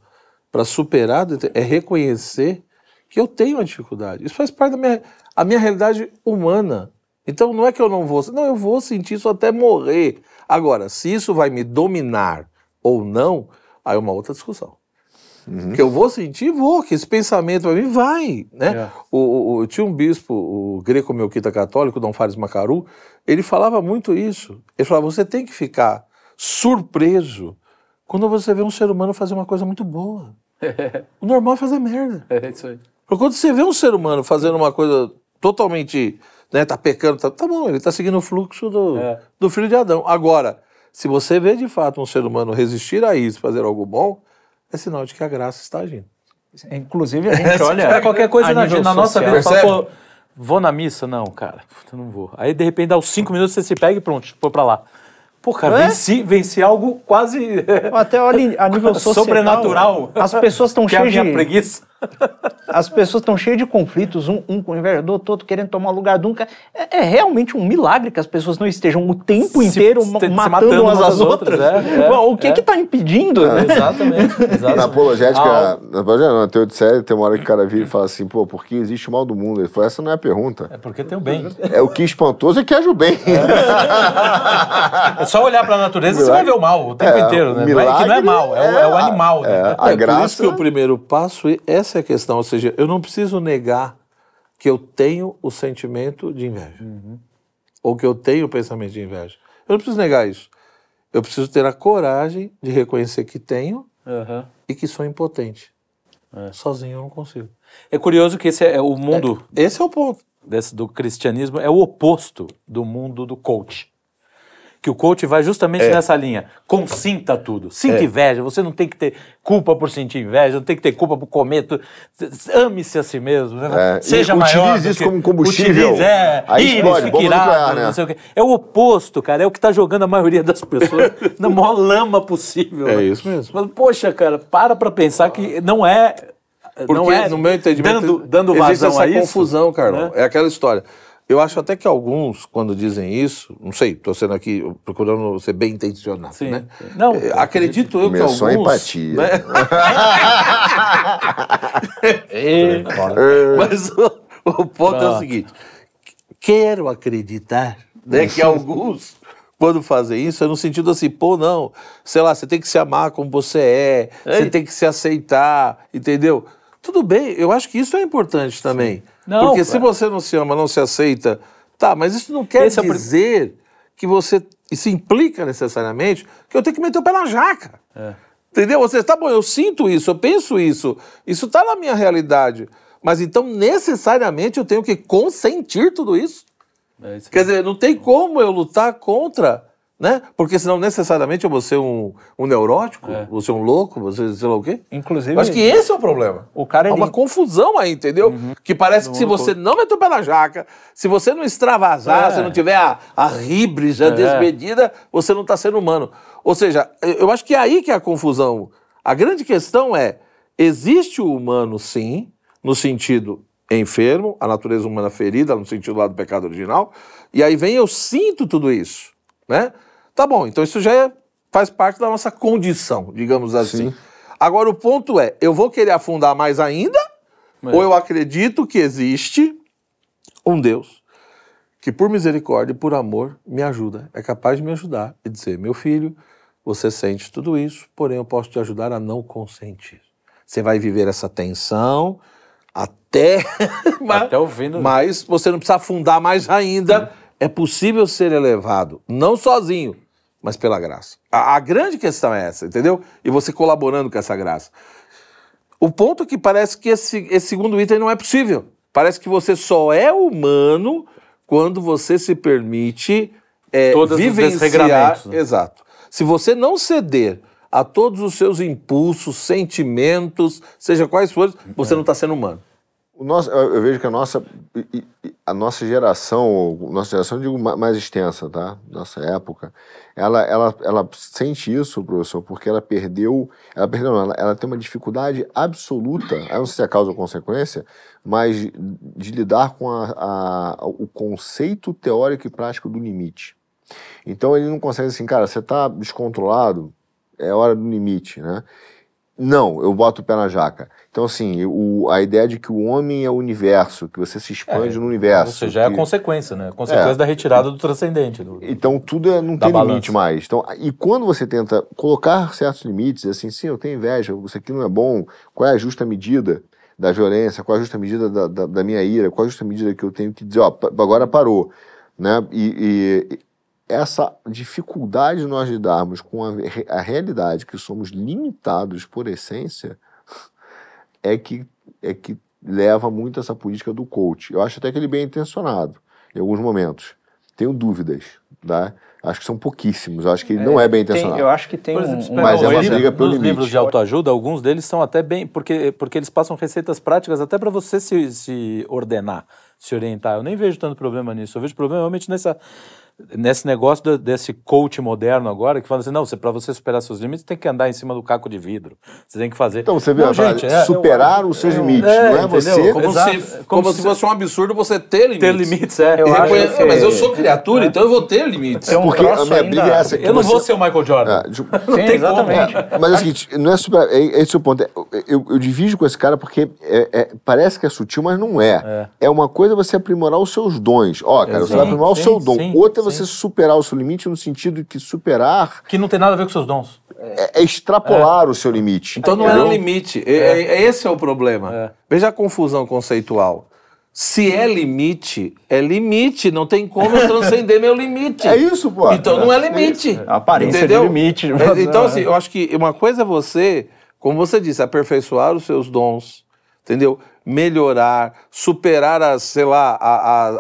para superar é reconhecer que eu tenho uma dificuldade. Isso faz parte da minha, a minha realidade humana. Então não é que eu não vou, não, eu vou sentir isso até morrer. Agora, se isso vai me dominar ou não, aí é uma outra discussão. Uhum. Que eu vou sentir, vou, que esse pensamento para mim vai. Né? É. O, o, tinha um bispo, o greco-melquita católico, Dom Fares Macaru, ele falava muito isso. Ele falava: você tem que ficar surpreso quando você vê um ser humano fazer uma coisa muito boa. o normal é fazer merda. É isso aí. Porque quando você vê um ser humano fazendo uma coisa totalmente. Né, tá pecando, tá, tá bom, ele tá seguindo o fluxo do, é. do filho de Adão. Agora, se você vê de fato um ser humano resistir a isso, fazer algo bom, é sinal de que a graça está agindo. Inclusive, a gente olha. É qualquer coisa a na, na nossa vida fala, pô, vou na missa? Não, cara, puta, não vou. Aí, de repente, dá cinco minutos, você se pega e pronto, foi pra lá. Pô, cara, venci, venci algo quase. Até olha, a nível social. Sobrenatural. As pessoas estão é cheias de. preguiça. As pessoas estão cheias de conflitos, um, um com o vereador, todo querendo tomar o lugar de um. É, é, realmente um milagre que as pessoas não estejam o tempo se, inteiro se, matando, matando, umas às outras. outras. É, é, o que é, que está impedindo? Ah, né? Exatamente, exatamente, Na apologética, ah, na, apologética, na teoria de série, tem uma hora que o cara vira e fala assim: pô, por que existe o mal do mundo? Ele falou: essa não é a pergunta. É porque tem o bem. É o que é espantoso é que haja o bem. É, só olhar para a natureza e você vai ver o mal o tempo é, inteiro, né? Milagre, é, que não é mal, é, o, é animal. Né? A, graça. Por isso que o primeiro passo é essa é a questão, ou seja, eu não preciso negar que eu tenho o sentimento de inveja. Uhum. Ou que eu tenho o pensamento de inveja. Eu não preciso negar isso. Eu preciso ter a coragem de reconhecer que tenho uhum. e que sou impotente. É. Sozinho eu não consigo. É curioso que esse é, é o mundo. É, esse é o ponto. Desse, do cristianismo é o oposto do mundo do coach que o coach vai justamente é. nessa linha. Consinta tudo. Sinta é. inveja. Você não tem que ter culpa por sentir inveja, não tem que ter culpa por comer. Ame-se a si mesmo. Né? É. Seja e maior. Utilize isso que... como combustível. Utilize, é. Aí Iris, explode, irado, né? não sei o quê. É o oposto, cara. É o que está jogando a maioria das pessoas na maior lama possível. É né? isso mesmo. Mas, poxa, cara, para para pensar que ah. não é... Porque não é no meu entendimento dando, dando vazão existe essa confusão, Carlão. Né? É aquela história. Eu acho até que alguns, quando dizem isso, não sei, estou sendo aqui procurando ser bem intencionado, Sim. né? Não, é, acredito eu que alguns... Começou empatia. Né? é, mas o, o ponto Pronto. é o seguinte, quero acreditar né, que alguns quando fazem isso, é no sentido assim, pô, não, sei lá, você tem que se amar como você é, Ei. você tem que se aceitar, entendeu? Tudo bem, eu acho que isso é importante também. Sim. Não, Porque cara. se é. você não se ama, não se aceita, tá, mas isso não quer Esse é dizer é que você se implica necessariamente que eu tenho que meter o pé na jaca. É. Entendeu? Você está bom, eu sinto isso, eu penso isso, isso está na minha realidade. Mas então necessariamente eu tenho que consentir tudo isso. É, isso Quer dizer, não tem como eu lutar contra né? Porque senão necessariamente eu vou ser um, um neurótico, é. vou ser um louco, você sei lá o quê. Inclusive. acho que esse é o problema. O cara, ele... Há uma confusão aí, entendeu? Uhum. Que parece que se você todo. não meter na jaca, se você não extravasar, é. se não tiver a, a ribres, a é. desmedida, você não está sendo humano. Ou seja, eu acho que é aí que é a confusão. A grande questão é: existe o humano sim, no sentido enfermo, a natureza humana ferida, no sentido lá do pecado original, e aí vem eu sinto tudo isso, né? Tá bom, então isso já é, faz parte da nossa condição, digamos assim. Sim. Agora o ponto é, eu vou querer afundar mais ainda? É. Ou eu acredito que existe um Deus que por misericórdia e por amor me ajuda, é capaz de me ajudar e dizer: meu filho, você sente tudo isso, porém eu posso te ajudar a não consentir. Você vai viver essa tensão até, mas, até ouvindo. mas você não precisa afundar mais ainda. É possível ser elevado, não sozinho, mas pela graça. A, a, grande questão é essa, entendeu? E você colaborando com essa graça. O ponto é que parece que esse, esse segundo item não é possível. Parece que você só é humano quando você se permite é, Todos vivenciar. Os né? Exato. Se você não ceder a todos os seus impulsos, sentimentos, seja quais forem, você é. não está sendo humano. O nosso, eu vejo que a nossa, a nossa geração, nossa geração, digo, mais extensa, tá? Nossa época, ela, ela, ela sente isso, professor, porque ela perdeu, ela perdeu, ela, ela tem uma dificuldade absoluta, eu não sei se é causa ou consequência, mas de, de lidar com a, a, o conceito teórico e prático do limite. Então ele não consegue assim, cara, você está descontrolado, é hora do limite, né? Não, eu boto o pé na jaca. Então, assim, o, a ideia de que o homem é o universo, que você se expande é, no universo. Ou seja, que... é a consequência, né? A consequência é. da retirada do transcendente. Do, então, tudo é, não tem limite mais. Então, e quando você tenta colocar certos limites, assim, sim, eu tenho inveja, isso aqui não é bom, qual é a justa medida da violência, qual é a justa medida da, da, da minha ira, qual é a justa medida que eu tenho que dizer, ó, agora parou. Né? e, e essa dificuldade de nós lidarmos com a, a realidade que somos limitados por essência é que, é que leva muito essa política do coach. Eu acho até que ele é bem intencionado em alguns momentos. Tenho dúvidas, tá? Acho que são pouquíssimos. Acho que ele é, não é, é bem intencionado. Tem, eu acho que tem exemplo, um, um, mas é uma livro, briga pelo limite. livros de autoajuda, alguns deles são até bem porque porque eles passam receitas práticas até para você se, se ordenar, se orientar. Eu nem vejo tanto problema nisso. Eu vejo problema realmente nessa nesse negócio do, desse coach moderno agora, que fala assim, não, para você superar seus limites, tem que andar em cima do caco de vidro. Você tem que fazer... Então, você vê, não, gente, é, superar eu, os seus eu, é, limites, é, não é entendeu? você... Como, Exato. se, como, como se, se fosse um absurdo você ter limites. Ter limites, é. Eu acho que... mas eu sou criatura, então eu vou ter limites. Um Porque a minha ainda... briga é essa. Eu não você... vou ser o Michael Jordan. Ah, não Sim, tem exatamente. Como. É, mas é o seguinte, não é, é Esse é o ponto. Eu, eu divido com esse cara porque parece que é sutil, mas não é. É, uma coisa você aprimorar os seus dons. Ó, cara, você vai aprimorar o seu dom. Outra você você superar o seu limite no sentido que superar. Que não tem nada a ver com seus dons. É, é extrapolar é. o seu limite. Então não é, é. um limite. É, é. é. esse é o problema. Veja a confusão conceitual. Se é limite, é limite. Não tem como eu transcender meu limite. É isso, pô. Então não é limite. É aparência entendeu? de limite. então, assim, eu acho que uma coisa é você, como você disse, aperfeiçoar os seus dons. Entendeu? melhorar, superar as, sei lá, a,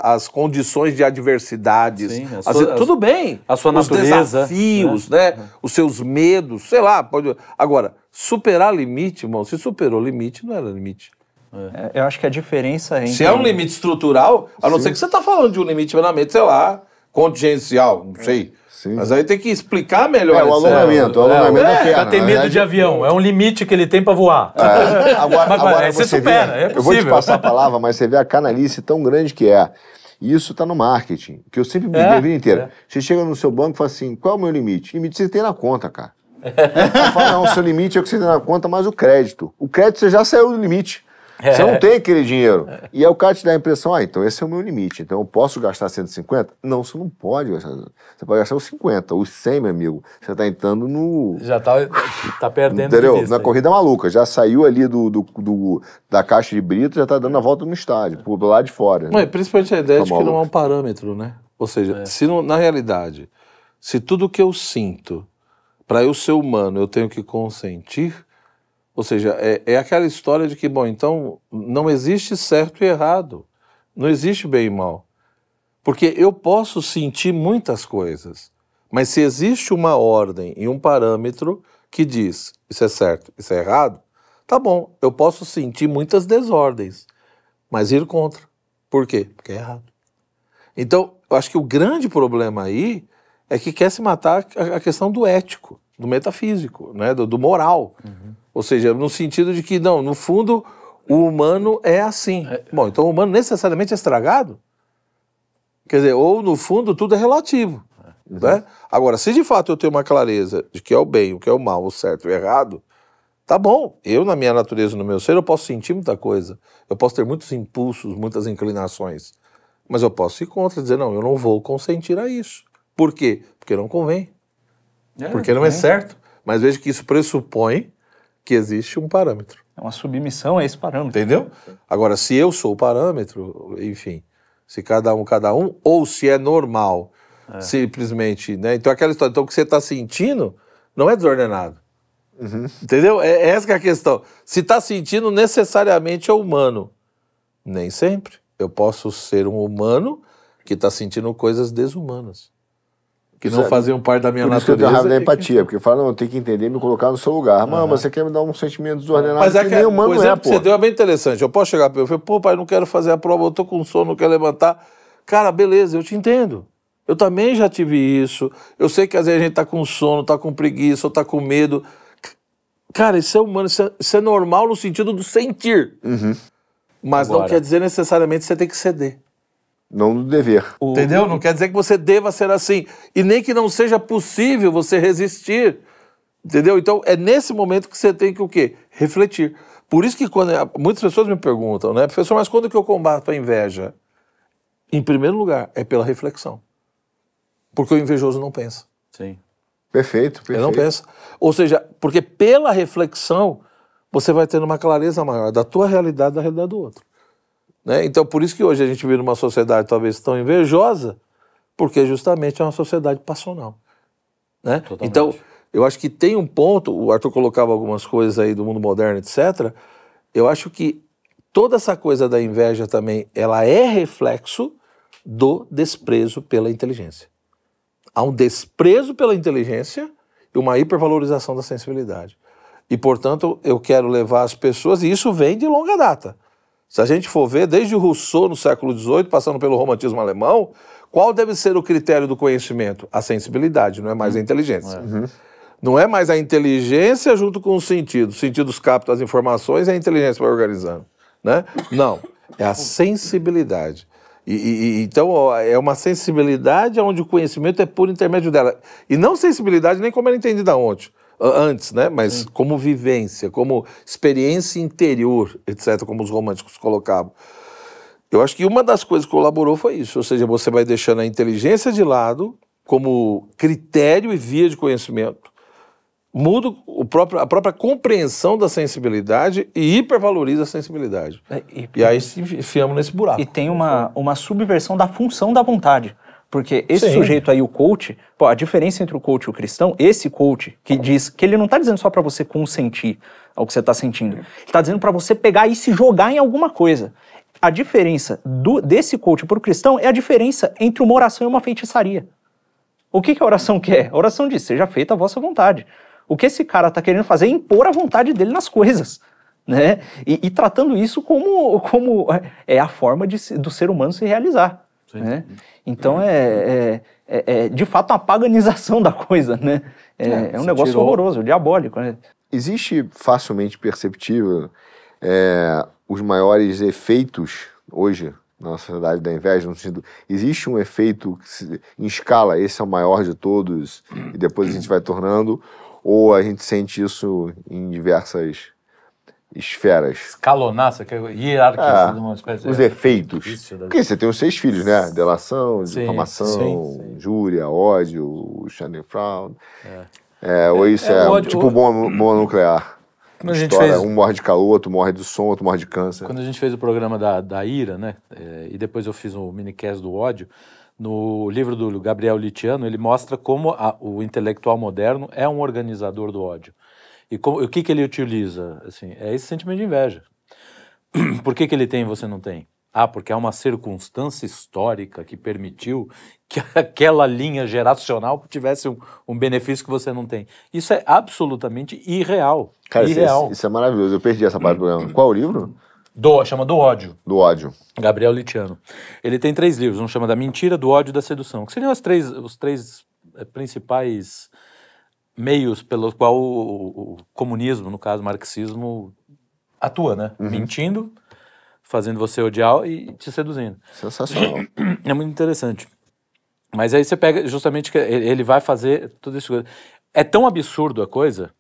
a, as condições de adversidades. Sim, sua, as, tudo bem. A sua natureza. Os desafios, né? né? Os seus medos, sei lá. Pode... Agora, superar limite, irmão, se superou limite, não era limite. É. é eu acho que a diferença entre... Se é um limite estrutural, a não Sim. ser que você está falando de um limite meramente, é, sei lá, contingencial, não sei. É Sim. Mas aí tem que explicar melhor. É, o é, alongamento. É, o alongamento é, é perna, tem né? medo de avião. É um limite que ele tem para voar. É, agora, mas, agora você, você supera, vê, né? é possível. Eu vou te passar a palavra, mas você vê a canalice tão grande que é. E isso está no marketing, que eu sempre briguei é, a vida inteira. É. Você chega no seu banco e fala assim, qual é o meu limite? Limite você tem na conta, cara. Fala, não, o seu limite é o que você tem na conta, mas o crédito. O crédito você já saiu do limite. Você não é. tem aquele dinheiro. E aí o cara te dá a impressão, ah, então esse é o meu limite. Então eu posso gastar 150? Não, você não pode gastar. Você pode gastar os 50, os 100, meu amigo. Você está entrando no... Já está tá perdendo Entendeu? Vista, Na aí. corrida maluca. Já saiu ali do, do, do da caixa de brito, já está dando a volta no estádio, por lá de fora. Mas, né? Principalmente a ideia tá de maluco. que não é um parâmetro, né? Ou seja, é. se não, na realidade, se tudo que eu sinto, para eu ser humano, eu tenho que consentir ou seja, é, é aquela história de que, bom, então não existe certo e errado, não existe bem e mal. Porque eu posso sentir muitas coisas, mas se existe uma ordem e um parâmetro que diz isso é certo, isso é errado, tá bom, eu posso sentir muitas desordens, mas ir contra. Por quê? Porque é errado. Então, eu acho que o grande problema aí é que quer se matar a questão do ético, do metafísico, né? do, do moral. Uhum. Ou seja, no sentido de que, não, no fundo, o humano é assim. É. Bom, então o humano necessariamente é estragado? Quer dizer, ou no fundo tudo é relativo. É. Né? Agora, se de fato eu tenho uma clareza de que é o bem, o que é o mal, o certo e o errado, tá bom. Eu, na minha natureza, no meu ser, eu posso sentir muita coisa. Eu posso ter muitos impulsos, muitas inclinações. Mas eu posso ir contra, dizer, não, eu não vou consentir a isso. Por quê? Porque não convém. É, porque não é, é. certo. Mas veja que isso pressupõe que existe um parâmetro. É uma submissão a esse parâmetro. Entendeu? Agora, se eu sou o parâmetro, enfim, se cada um, cada um, ou se é normal, é. simplesmente, né? Então, aquela história, então, o que você está sentindo não é desordenado. Uhum. Entendeu? É, é essa é a questão. Se está sentindo, necessariamente é humano. Nem sempre. Eu posso ser um humano que está sentindo coisas desumanas que não é faziam parte da minha Por natureza. Isso que eu tenho raiva da empatia, porque porque fala, não, tem que entender, me colocar no seu lugar. Mas uhum. você quer me dar um sentimento desordenado Mas é que, que é nem humano o é, exemplo é, que você deu é bem interessante. Eu posso chegar para ele e falar, pô, pai, não quero fazer a prova, eu tô com sono, não quero levantar. Cara, beleza, eu te entendo. Eu também já tive isso. Eu sei que às vezes a gente tá com sono, tá com preguiça, ou tá com medo. Cara, isso é humano, isso é, isso é normal no sentido do sentir. Uhum. Mas Agora. não quer dizer necessariamente que você tem que ceder não do dever. O... Entendeu? Não quer dizer que você deva ser assim. E nem que não seja possível você resistir. Entendeu? Então é nesse momento que você tem que o quê? Refletir. Por isso que quando muitas pessoas me perguntam, né, professor, mas quando que eu combato a inveja? Em primeiro lugar, é pela reflexão. Porque o invejoso não pensa. Sim. Perfeito, perfeito. Ele não pensa. Ou seja, porque pela reflexão você vai tendo uma clareza maior da tua realidade e da realidade do outro. Né? Então, por isso que hoje a gente vive numa sociedade talvez tão invejosa, porque justamente é uma sociedade passional. Né? Então, eu acho que tem um ponto, o Arthur colocava algumas coisas aí do mundo moderno, etc. Eu acho que toda essa coisa da inveja também, ela é reflexo do desprezo pela inteligência. Há um desprezo pela inteligência e uma hipervalorização da sensibilidade. E, portanto, eu quero levar as pessoas, e isso vem de longa data. Se a gente for ver, desde Rousseau no século XVIII, passando pelo romantismo alemão, qual deve ser o critério do conhecimento? A sensibilidade, não é mais a uhum. inteligência. É. Uhum. Não é mais a inteligência junto com o sentido. Os sentidos captam as informações e a inteligência vai organizando. Né? Não, é a sensibilidade. E, e, então ó, é uma sensibilidade onde o conhecimento é por intermédio dela. E não sensibilidade nem como era entendida ontem antes, né? Mas Sim. como vivência, como experiência interior, etc., como os românticos colocavam. Eu acho que uma das coisas que colaborou foi isso, ou seja, você vai deixando a inteligência de lado como critério e via de conhecimento, muda o próprio, a própria compreensão da sensibilidade e hipervaloriza a sensibilidade. É, e, e, aí se enfiamos nesse buraco. E tem uma, uma subversão da função da vontade. Porque esse Sim. sujeito aí, o coach, pô, a diferença entre o coach e o cristão, esse coach que diz que ele não está dizendo só para você consentir ao que você está sentindo, ele está dizendo para você pegar e se jogar em alguma coisa. A diferença do, desse coach para o cristão é a diferença entre uma oração e uma feitiçaria. O que, que a oração quer? A oração diz: seja feita a vossa vontade. O que esse cara está querendo fazer é impor a vontade dele nas coisas. Né? E, e tratando isso como, como é, é a forma de, do ser humano se realizar. Né? Então é, é, é, é, de fato uma paganização da coisa, né? É, é, é um negócio tirou... horroroso, diabólico. Né? Existe facilmente perceptível é, os maiores efeitos hoje na sociedade da inveja, no sentido, existe um efeito se, em escala, esse é o maior de todos, e depois a gente vai tornando, ou a gente sente isso em diversas esferas. Escalonar, você quer hierarquia, ah, é, uma espécie, os efeitos. Porque você tem os seis filhos, né? Delação, sim, difamação, sim, sim. júria, ódio, Schadenfreude. É. É, ou é, isso é, é ódio, tipo ou... bom, bom nuclear. Quando gente fez... um morre de calor, outro morre do som, outro morre de câncer. Quando a gente fez o programa da, da ira, né? É, e depois eu fiz um minicast do ódio, no livro do Gabriel Litiano, ele mostra como a, o intelectual moderno é um organizador do ódio. E o que, que ele utiliza? Assim, é esse sentimento de inveja. Por que, que ele tem e você não tem? Ah, porque há uma circunstância histórica que permitiu que aquela linha geracional tivesse um, um benefício que você não tem. Isso é absolutamente irreal. Cara, é- irreal. Isso, isso é maravilhoso. Eu perdi essa parte do programa. Qual é o livro? Do, chama Do Ódio. Do Ódio. Gabriel Litiano. Ele tem três livros. Um chama Da Mentira, Do Ódio e da Sedução, que seriam as três, os três eh, principais meios pelos qual o, o, comunismo, no caso o marxismo, atua, né? Uhum. Mentindo, fazendo você odiar e te seduzindo. Sensacional. É muito interessante. Mas aí você pega justamente que ele vai fazer tudo isso. É tão absurdo a coisa,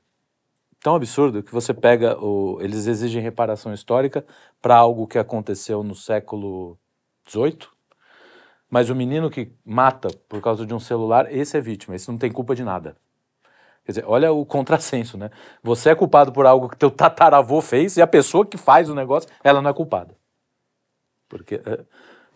tão absurdo que você pega o, eles exigem reparação histórica para algo que aconteceu no século XVIII. Mas o menino que mata por causa de um celular, esse é vítima, esse não tem culpa de nada. Quer dizer, olha o contrassenso, né? Você é culpado por algo que teu tataravô fez e a pessoa que faz o negócio, ela não é culpada. Porque... É,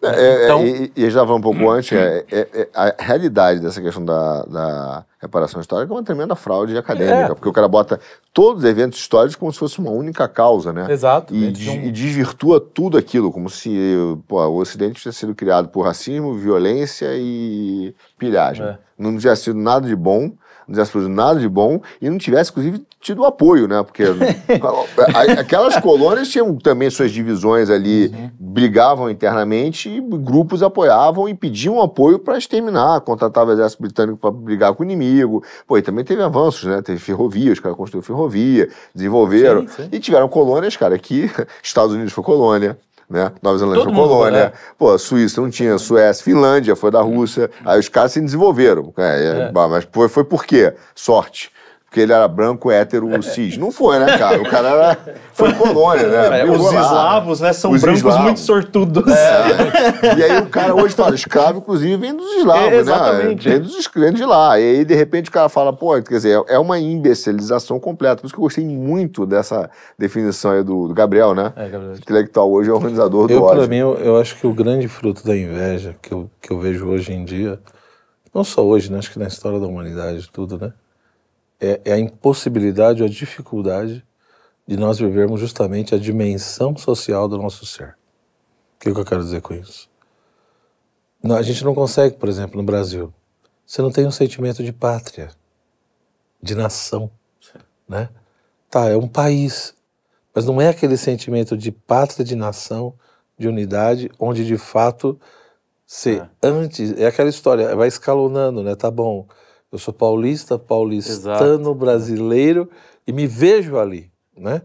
é, é, é então... É, e, e eu um pouco hum. antes, é, a realidade dessa questão da, da, reparação histórica é uma tremenda fraude acadêmica, porque o cara bota todos os eventos históricos como se fosse uma única causa, né? Exato. E, né, de, um... e desvirtua tudo aquilo, como se pô, o Ocidente tivesse sido criado por racismo, violência e pilhagem. Não tinha sido nada de bom não tivesse produzido nada de bom e não tivesse, inclusive, tido apoio, né? Porque aquelas colônias tinham também suas divisões ali, uhum. brigavam internamente e grupos apoiavam e pediam apoio para exterminar, contratava o exército britânico para brigar com o inimigo. Pô, e também teve avanços, né? Teve ferrovias, os caras construíram ferrovia, desenvolveram. Sim, sim. E tiveram colônias, cara, que Estados Unidos foi colônia, né? Nova Zelândia Todo colônia. Né? Pô, Suíça não tinha, Suécia, Finlândia foi da Rússia. Aí os caras se desenvolveram. É, é. é. Mas foi, foi por quê? Sorte porque ele era branco, hétero, cis. Não foi, né, cara? O cara era, foi colônia, né? É, os eslavos, né? São brancos eslavos. muito sortudos. É, e aí o cara hoje fala, escravo, inclusive, vem dos eslavos, é, exatamente. né? Vem dos escravos de lá. E aí, de repente, o cara fala, pô, quer dizer, é uma imbecilização completa. Por isso que eu gostei muito dessa definição aí do, do Gabriel, né? É, Gabriel. Intelectual hoje é organizador eu, do ódio. Pra mim, eu, eu acho que o grande fruto da inveja que eu, que eu vejo hoje em dia, não só hoje, né? Acho que na história da humanidade tudo, né? é, é a impossibilidade ou a dificuldade de nós vivermos justamente a dimensão social do nosso ser. O que, é que eu quero dizer com isso? a gente não consegue, por exemplo, no Brasil, você não tem um sentimento de pátria, de nação, né? Tá, é um país, mas não é aquele sentimento de pátria, de nação, de unidade, onde de fato se é. antes é aquela história, vai escalonando, né? Tá bom, eu sou paulista, paulistano, Exato. brasileiro e me vejo ali, né?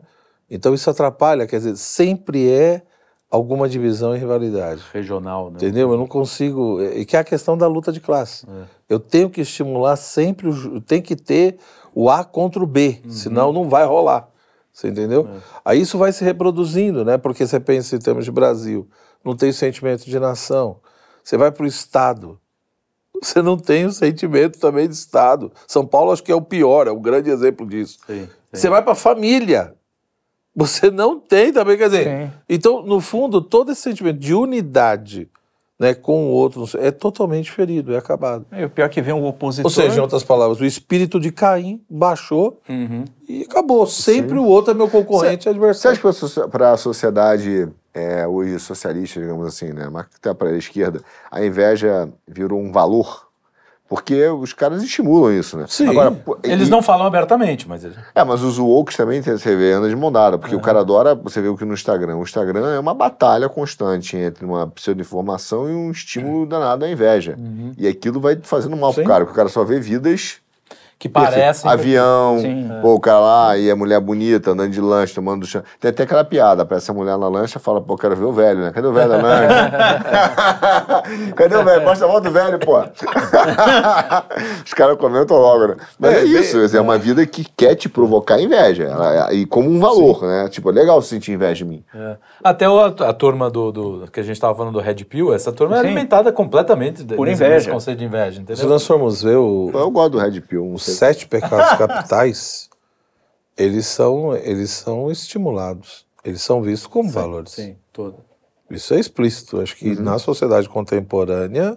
Então isso atrapalha, quer dizer, sempre é alguma divisão e rivalidade. Regional, né? Entendeu? Eu não consigo. É, e que é a questão da luta de classe. É. Eu tenho que estimular sempre, tem que ter o A contra o B, uhum. senão não vai rolar. Você entendeu? É. Aí isso vai se reproduzindo, né? Porque você pensa em termos de Brasil, não tem sentimento de nação. Você vai para o Estado, você não tem o sentimento também de Estado. São Paulo acho que é o pior, é um grande exemplo disso. Sim, sim. Você vai para a família. Você não tem também, quer dizer. Sim. Então, no fundo, todo esse sentimento de unidade né, com o outro é totalmente ferido, é acabado. E é, o pior é que vem um opositor. Ou seja, em outras palavras, o espírito de Caim baixou uhum. e acabou. Sempre o outro é meu concorrente Cê, adversário. Você acha que para a sociedade é, socialista digamos assim, né, mas até para a esquerda, a inveja virou um valor. Porque os caras estimulam isso, né? Sim. Agora, eles e... não falam abertamente, mas. É, mas os woke também tem você vê, anda de mão dada, porque o é. cara adora. Você vê o que no Instagram. O Instagram é uma batalha constante entre uma pseudo-informação e um estímulo é. danado à inveja. Uhum. E aquilo vai fazendo mal Sim. pro cara, porque o cara só vê vidas que assim, parecem. Né? Avião, pô, o cara lá e a mulher bonita andando de lanche, tomando chá. Tem até aquela piada, aparece a mulher na lancha fala, pô, quero ver o velho, né? Cadê o velho da lancha? Cadê o velho? Mostra a mão do velho, pô. Os caras comentam logo, né? Mas é, é isso, é, é, uma é. vida que quer te provocar inveja. Ela, é, e como um valor, Sim. né? Tipo, é legal sentir inveja de mim. É. Até o, a, turma do, do, que a gente estava falando do Red Pill, essa turma Sim. é alimentada completamente por inveja. Esse conceito de inveja, entendeu? Se nós formos ver o... Eu gosto do Red Pill, não sei sete pecados capitais, eles são, eles são estimulados. Eles são vistos como sim, valores. Sim, todo. Isso é explícito. Acho que uhum. na sociedade contemporânea,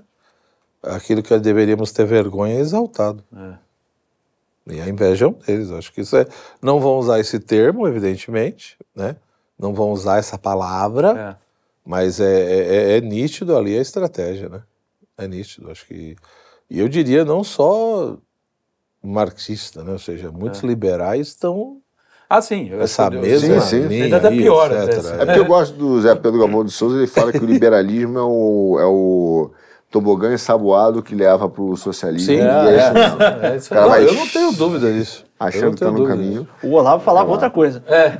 aquilo que deveríamos ter vergonha é exaltado. É. E a inveja é um deles. Acho que isso é. Não vão usar esse termo, evidentemente, né? Não vão usar essa palavra, é. mas é, é, é, é nítido ali a estratégia, né? É nítido. Acho que. E eu diria não só marxista, né? ou seja, muitos é. liberais estão ah, sim. Essa mesa sim, sim. ainda tá até pior. Assim. Etc. é porque eu gosto do Zé Pedro Gamão de Souza, ele fala que o liberalismo é o, é o tobogã ensaboado que leva para o socialismo. Sim, é, é, É, isso. É, é não, vai... Eu não tenho dúvida disso achando que está no caminho. O Olavo falava outra coisa. É.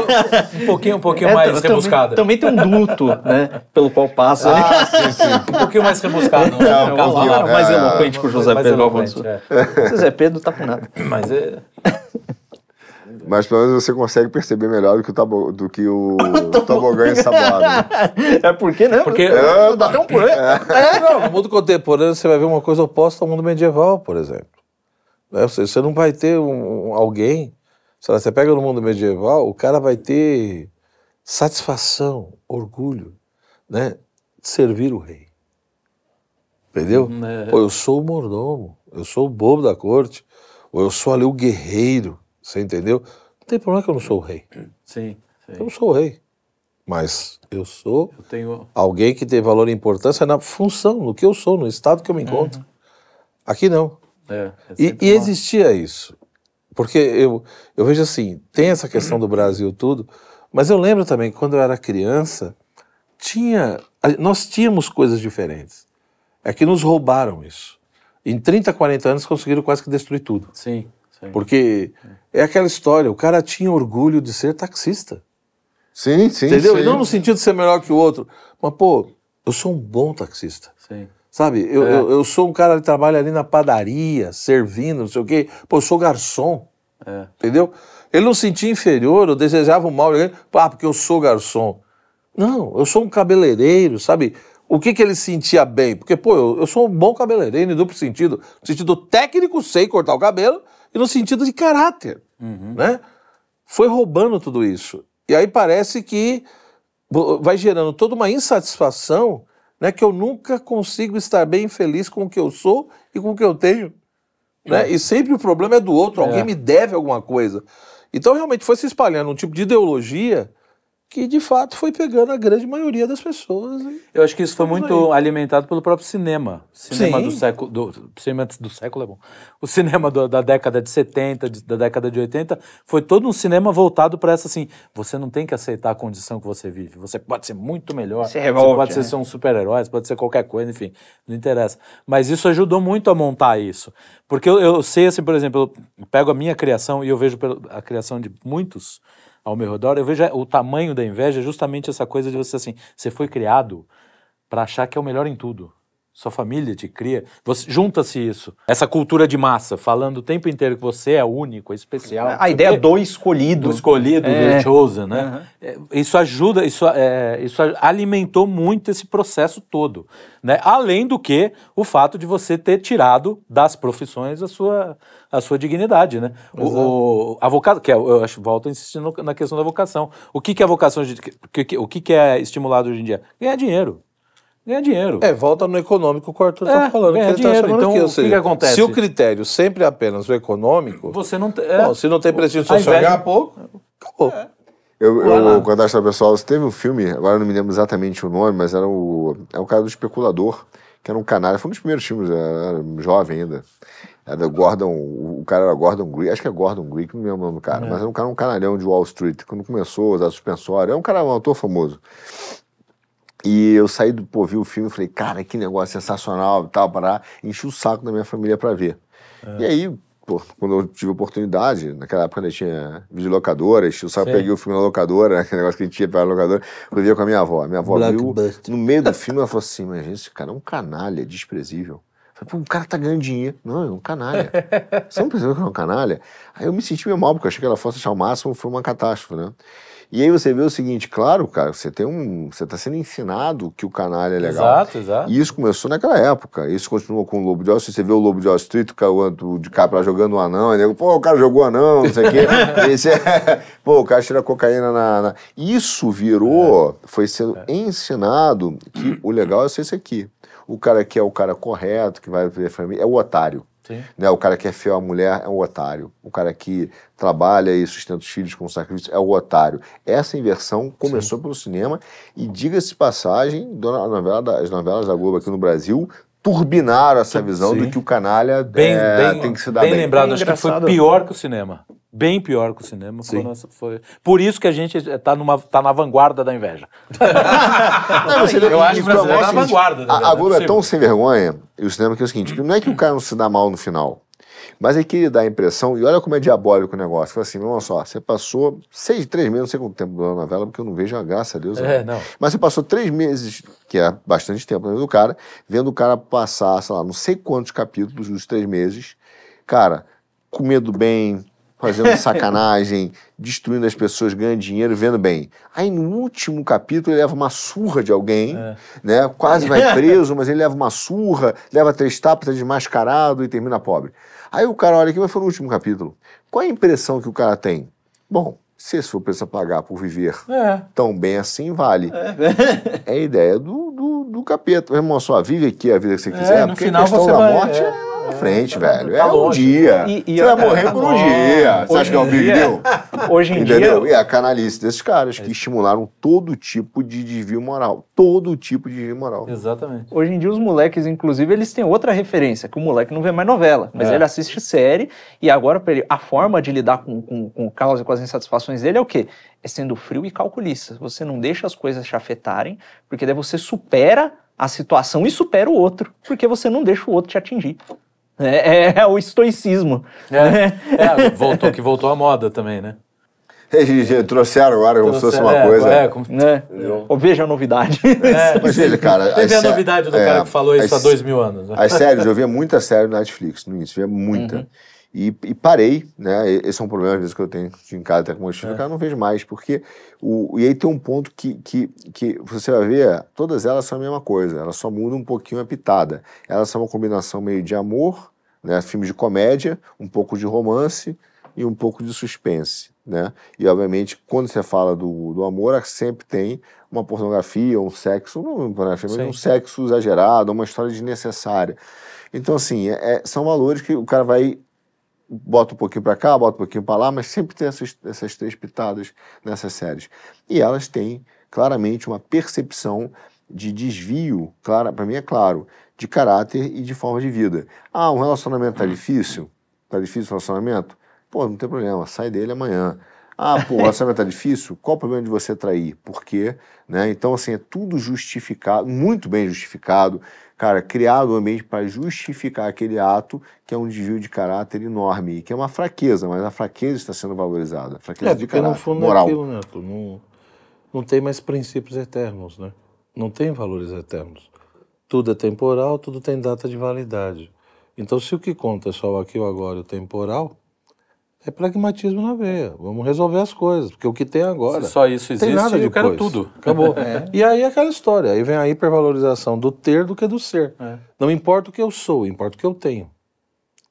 um pouquinho, um pouquinho é, mais rebuscada. Também, também, tem um duto, né? Pelo qual passa. Ah, sim, sim. Um pouquinho mais rebuscado. Né? É, um é. mais eloquente é, o José Pedro Alfonso. É. José Pedro tá com nada. Mas é... Mas pelo menos você consegue perceber melhor do que o, tabo, do que o, o tobogã ensaboado. Né? É porque, né? Porque tá é, dá até um porém. É. É. Não, no mundo contemporâneo você vai ver uma coisa oposta ao mundo medieval, por exemplo. Né? Ou seja, você não vai ter um, um alguém. Sei lá, você pega no mundo medieval, o cara vai ter satisfação, orgulho, né? De servir o rei. Entendeu? Uhum, é. Pô, eu sou o mordomo, eu sou o bobo da corte, ou eu sou ali o guerreiro, você entendeu? Não tem problema que eu não sou o rei. Sim. sim. Eu não sou o rei. Mas eu sou eu tenho... alguém que tem valor e importância na função, no que eu sou, no estado que eu me encontro. Uhum. Aqui não. É, é e, e existia isso. Porque eu, eu vejo assim, tem essa questão do Brasil tudo, mas eu lembro também que quando eu era criança, tinha, nós tínhamos coisas diferentes. É que nos roubaram isso. Em 30, 40 anos conseguiram quase que destruir tudo. Sim. sim. Porque é, é aquela história, o cara tinha orgulho de ser taxista. Sim, sim. Entendeu? Sim. E não no sentido de ser melhor que o outro. Mas, pô, eu sou um bom taxista. Sim. Sabe, eu, é. eu, eu, sou um cara que trabalha ali na padaria, servindo, não sei o quê. Pô, eu sou garçom. É. Entendeu? Ele não sentia inferior, eu desejava o mal. Ele, ah, porque eu sou garçom. Não, eu sou um cabeleireiro, sabe? O que, que ele sentia bem? Porque, pô, eu, eu sou um bom cabeleireiro em duplo sentido. No sentido técnico, sei cortar o cabelo, e no sentido de caráter, uhum. né? Foi roubando tudo isso. E aí parece que vai gerando toda uma insatisfação né, que eu nunca consigo estar bem feliz com o que eu sou e com o que eu tenho. Né? É. E sempre o problema é do outro, é. alguém me deve alguma coisa. Então realmente foi se espalhando um tipo de ideologia que de fato foi pegando a grande maioria das pessoas. Eu acho que isso foi muito aí. alimentado pelo próprio cinema. Cinema Sim. do século. Do, cinema do século é bom. O cinema do, da década de 70, de, da década de 80, foi todo um cinema voltado para essa assim: você não tem que aceitar a condição que você vive. Você pode ser muito melhor. Se revolte, você pode né? ser, né? ser um super-herói, pode ser qualquer coisa, enfim, não interessa. Mas isso ajudou muito a montar isso. Porque eu, eu sei, assim, por exemplo, eu pego a minha criação e eu vejo a criação de muitos ao meu redor, eu vejo é, o tamanho da inveja, é justamente essa coisa de você assim, você foi criado para achar que é o melhor em tudo sua família te cria. Junta-se isso. Essa cultura de massa, falando o tempo inteiro que você é único, é especial. A ideia é do escolhido. Do escolhido, é. do chosen, né? Uhum. Isso ajuda, isso, é, isso alimentou muito esse processo todo. Né? Além do que o fato de você ter tirado das profissões a sua, a sua dignidade, né? Exato. O, a vocação, que é, eu acho, volto insistindo na questão da vocação. O que, que é vocação, o que, o que é estimulado hoje em dia? Ganhar dinheiro ganha dinheiro. É, volta no econômico que o Arthur está é, falando. Ganha tá então, que dinheiro. Tá então, aqui, o que, acontece? Se o critério sempre é apenas o econômico... Você não... É, bom, se não tem prestígio social, ganhar pouco, acabou. É. Eu, eu, eu pessoal, teve um filme, agora não me lembro exatamente o nome, mas era o, é o cara do especulador, que era um canalha, foi um dos primeiros filmes, era, jovem ainda. Era Gordon, o cara era Gordon Green, acho que é Gordon Greek, não me lembro o nome do cara, é. mas era um cara, um canalhão de Wall Street, quando começou a usar suspensório, é um cara, um ator famoso. E eu saí do, pô, vi o filme e falei, cara, que negócio sensacional tal, parar Enchi o saco da minha família para ver. É. E aí, pô, quando eu tive oportunidade, naquela época ainda tinha videolocadora, enchi o saco, Sim. peguei o filme na locadora, aquele negócio que a gente ia pra locadora, eu via com a minha avó. A minha avó viu, no meio do filme, ela falou assim, mas esse cara é um canalha, desprezível. Pô, o cara tá ganhando dinheiro. Não, é um canalha. Você não percebeu que é um canalha? Aí eu me senti meio mal, porque eu achei que ela fosse achar o máximo, foi uma catástrofe, né? E aí você vê o seguinte, claro, cara, você tem um. Você está sendo ensinado que o canalha é legal. Exato, exato. E isso começou naquela época. Isso continuou com o Lobo de Wall Street. Você vê o Lobo de Wall Street, é o de cá pra jogando um anão, e nego, pô, o cara jogou anão, não sei o quê. Esse é, pô, o cara tira cocaína na. na... Isso virou, é. foi sendo é. ensinado que o legal é ser esse aqui. O cara que é o cara correto, que vai ver família, é o otário. Né? O cara que é fiel à mulher é um otário. O cara que trabalha e sustenta os filhos com sacrifício é o um otário. Essa inversão começou Sim. pelo cinema e, diga-se passagem, dona, novela da, as novelas da Globo aqui no Brasil turbinaram essa visão Sim. do que o canalha bem, é, bem, tem que se dar bem. Bem lembrado, acho que foi pior que o cinema bem pior que o cinema. Foi, foi, Por isso que a gente está é, tá na vanguarda da inveja. não, eu, eu acho que o Brasil é na assim, vanguarda. Da a, Globo é, tão sem vergonha, e o cinema, que é o seguinte, não é que o cara não se dá mal no final, mas é que ele dá a impressão, e olha como é diabólico o negócio. Fala assim, olha só, você passou seis, três meses, não sei quanto tempo da novela, porque eu não vejo a graça a Deus. É, não. Mas você passou três meses, que é bastante tempo, né, do cara, vendo o cara passar, sei lá, não sei quantos capítulos dos três meses, cara, comendo bem, fazendo sacanagem, destruindo as pessoas, ganhando dinheiro, vendo bem. Aí no último capítulo ele leva uma surra de alguém, é. né? Quase vai preso, mas ele leva uma surra, leva três tapas, é desmascarado e termina pobre. Aí o cara olha aqui, mas foi no último capítulo. Qual é a impressão que o cara tem? Bom, se esse for pensar pagar por viver é. tão bem assim, vale. É, é a ideia do, do, do capeta. irmão, só vive aqui a vida que você é, quiser, no porque final a questão você da vai, morte é, é lá na frente, tá, velho. Tá é longe. um dia. E, e, você vai morrer tá por um tá dia. Você acha que é um big deal? Hoje em Entendeu? dia... E a canalice desses caras que é. estimularam todo tipo de desvio moral. Todo tipo de desvio moral. Exatamente. Hoje em dia os moleques, inclusive, eles têm outra referência, que o moleque não vê mais novela, mas é. ele assiste série e agora ele, a forma de lidar com, com, com e com as insatisfações dele é o quê? É sendo frio e calculista. Você não deixa as coisas te afetarem, porque daí você supera a situação e supera o outro, porque você não deixa o outro te atingir. É, é, é o estoicismo. É. é, é, voltou, que voltou à moda também, né? trouxeram agora como se fosse uma é, coisa. É, como... Né? veja a novidade. É, mas cara. Teve a novidade do cara é, que falou as, isso há dois mil anos. Né? As séries, eu via muita série na Netflix no início, via muita. Uhum. E, e, parei, né? Esse é um problema às vezes que eu tenho em casa até com o filhos, é. cara, não vejo mais, porque o, e aí tem um ponto que, que, que você vai ver, todas elas são a mesma coisa, elas só mudam um pouquinho a pitada. Elas são uma combinação meio de amor, né? Filmes de comédia, um pouco de romance e um pouco de suspense, né? E obviamente quando você fala do, do amor, é sempre tem uma pornografia, um sexo, não é uma pornografia, mas um sexo exagerado, uma história desnecessária. Então assim, é, é são valores que o cara vai bota um pouquinho para cá, bota um pouquinho para lá, mas sempre tem essas, essas três pitadas nessas séries. E elas têm claramente uma percepção de desvio, para mim é claro, de caráter e de forma de vida. Ah, um relacionamento tá difícil? Tá difícil o relacionamento? Pô, não tem problema, sai dele amanhã. Ah, pô, o relacionamento tá difícil? Qual o problema de você trair? Por quê? Né? Então, assim, é tudo justificado, muito bem justificado, cara, criar um ambiente para justificar aquele ato que é um desvio de caráter enorme, que é uma fraqueza, mas a fraqueza está sendo valorizada. fraqueza é, de caráter, no fundo é moral. É aquilo, né, tu, não, não tem mais princípios eternos, né? Não tem valores eternos. Tudo é temporal, tudo tem data de validade. Então, se o que conta é só o aqui, o agora e o temporal, é pragmatismo na veia. Vamos resolver as coisas, porque o que tem agora. Se só isso existe, tem nada eu quero tudo. Acabou. É. E aí é aquela história. Aí vem a hipervalorização do ter do que do ser. É. Não importa o que eu sou, importa o que eu tenho.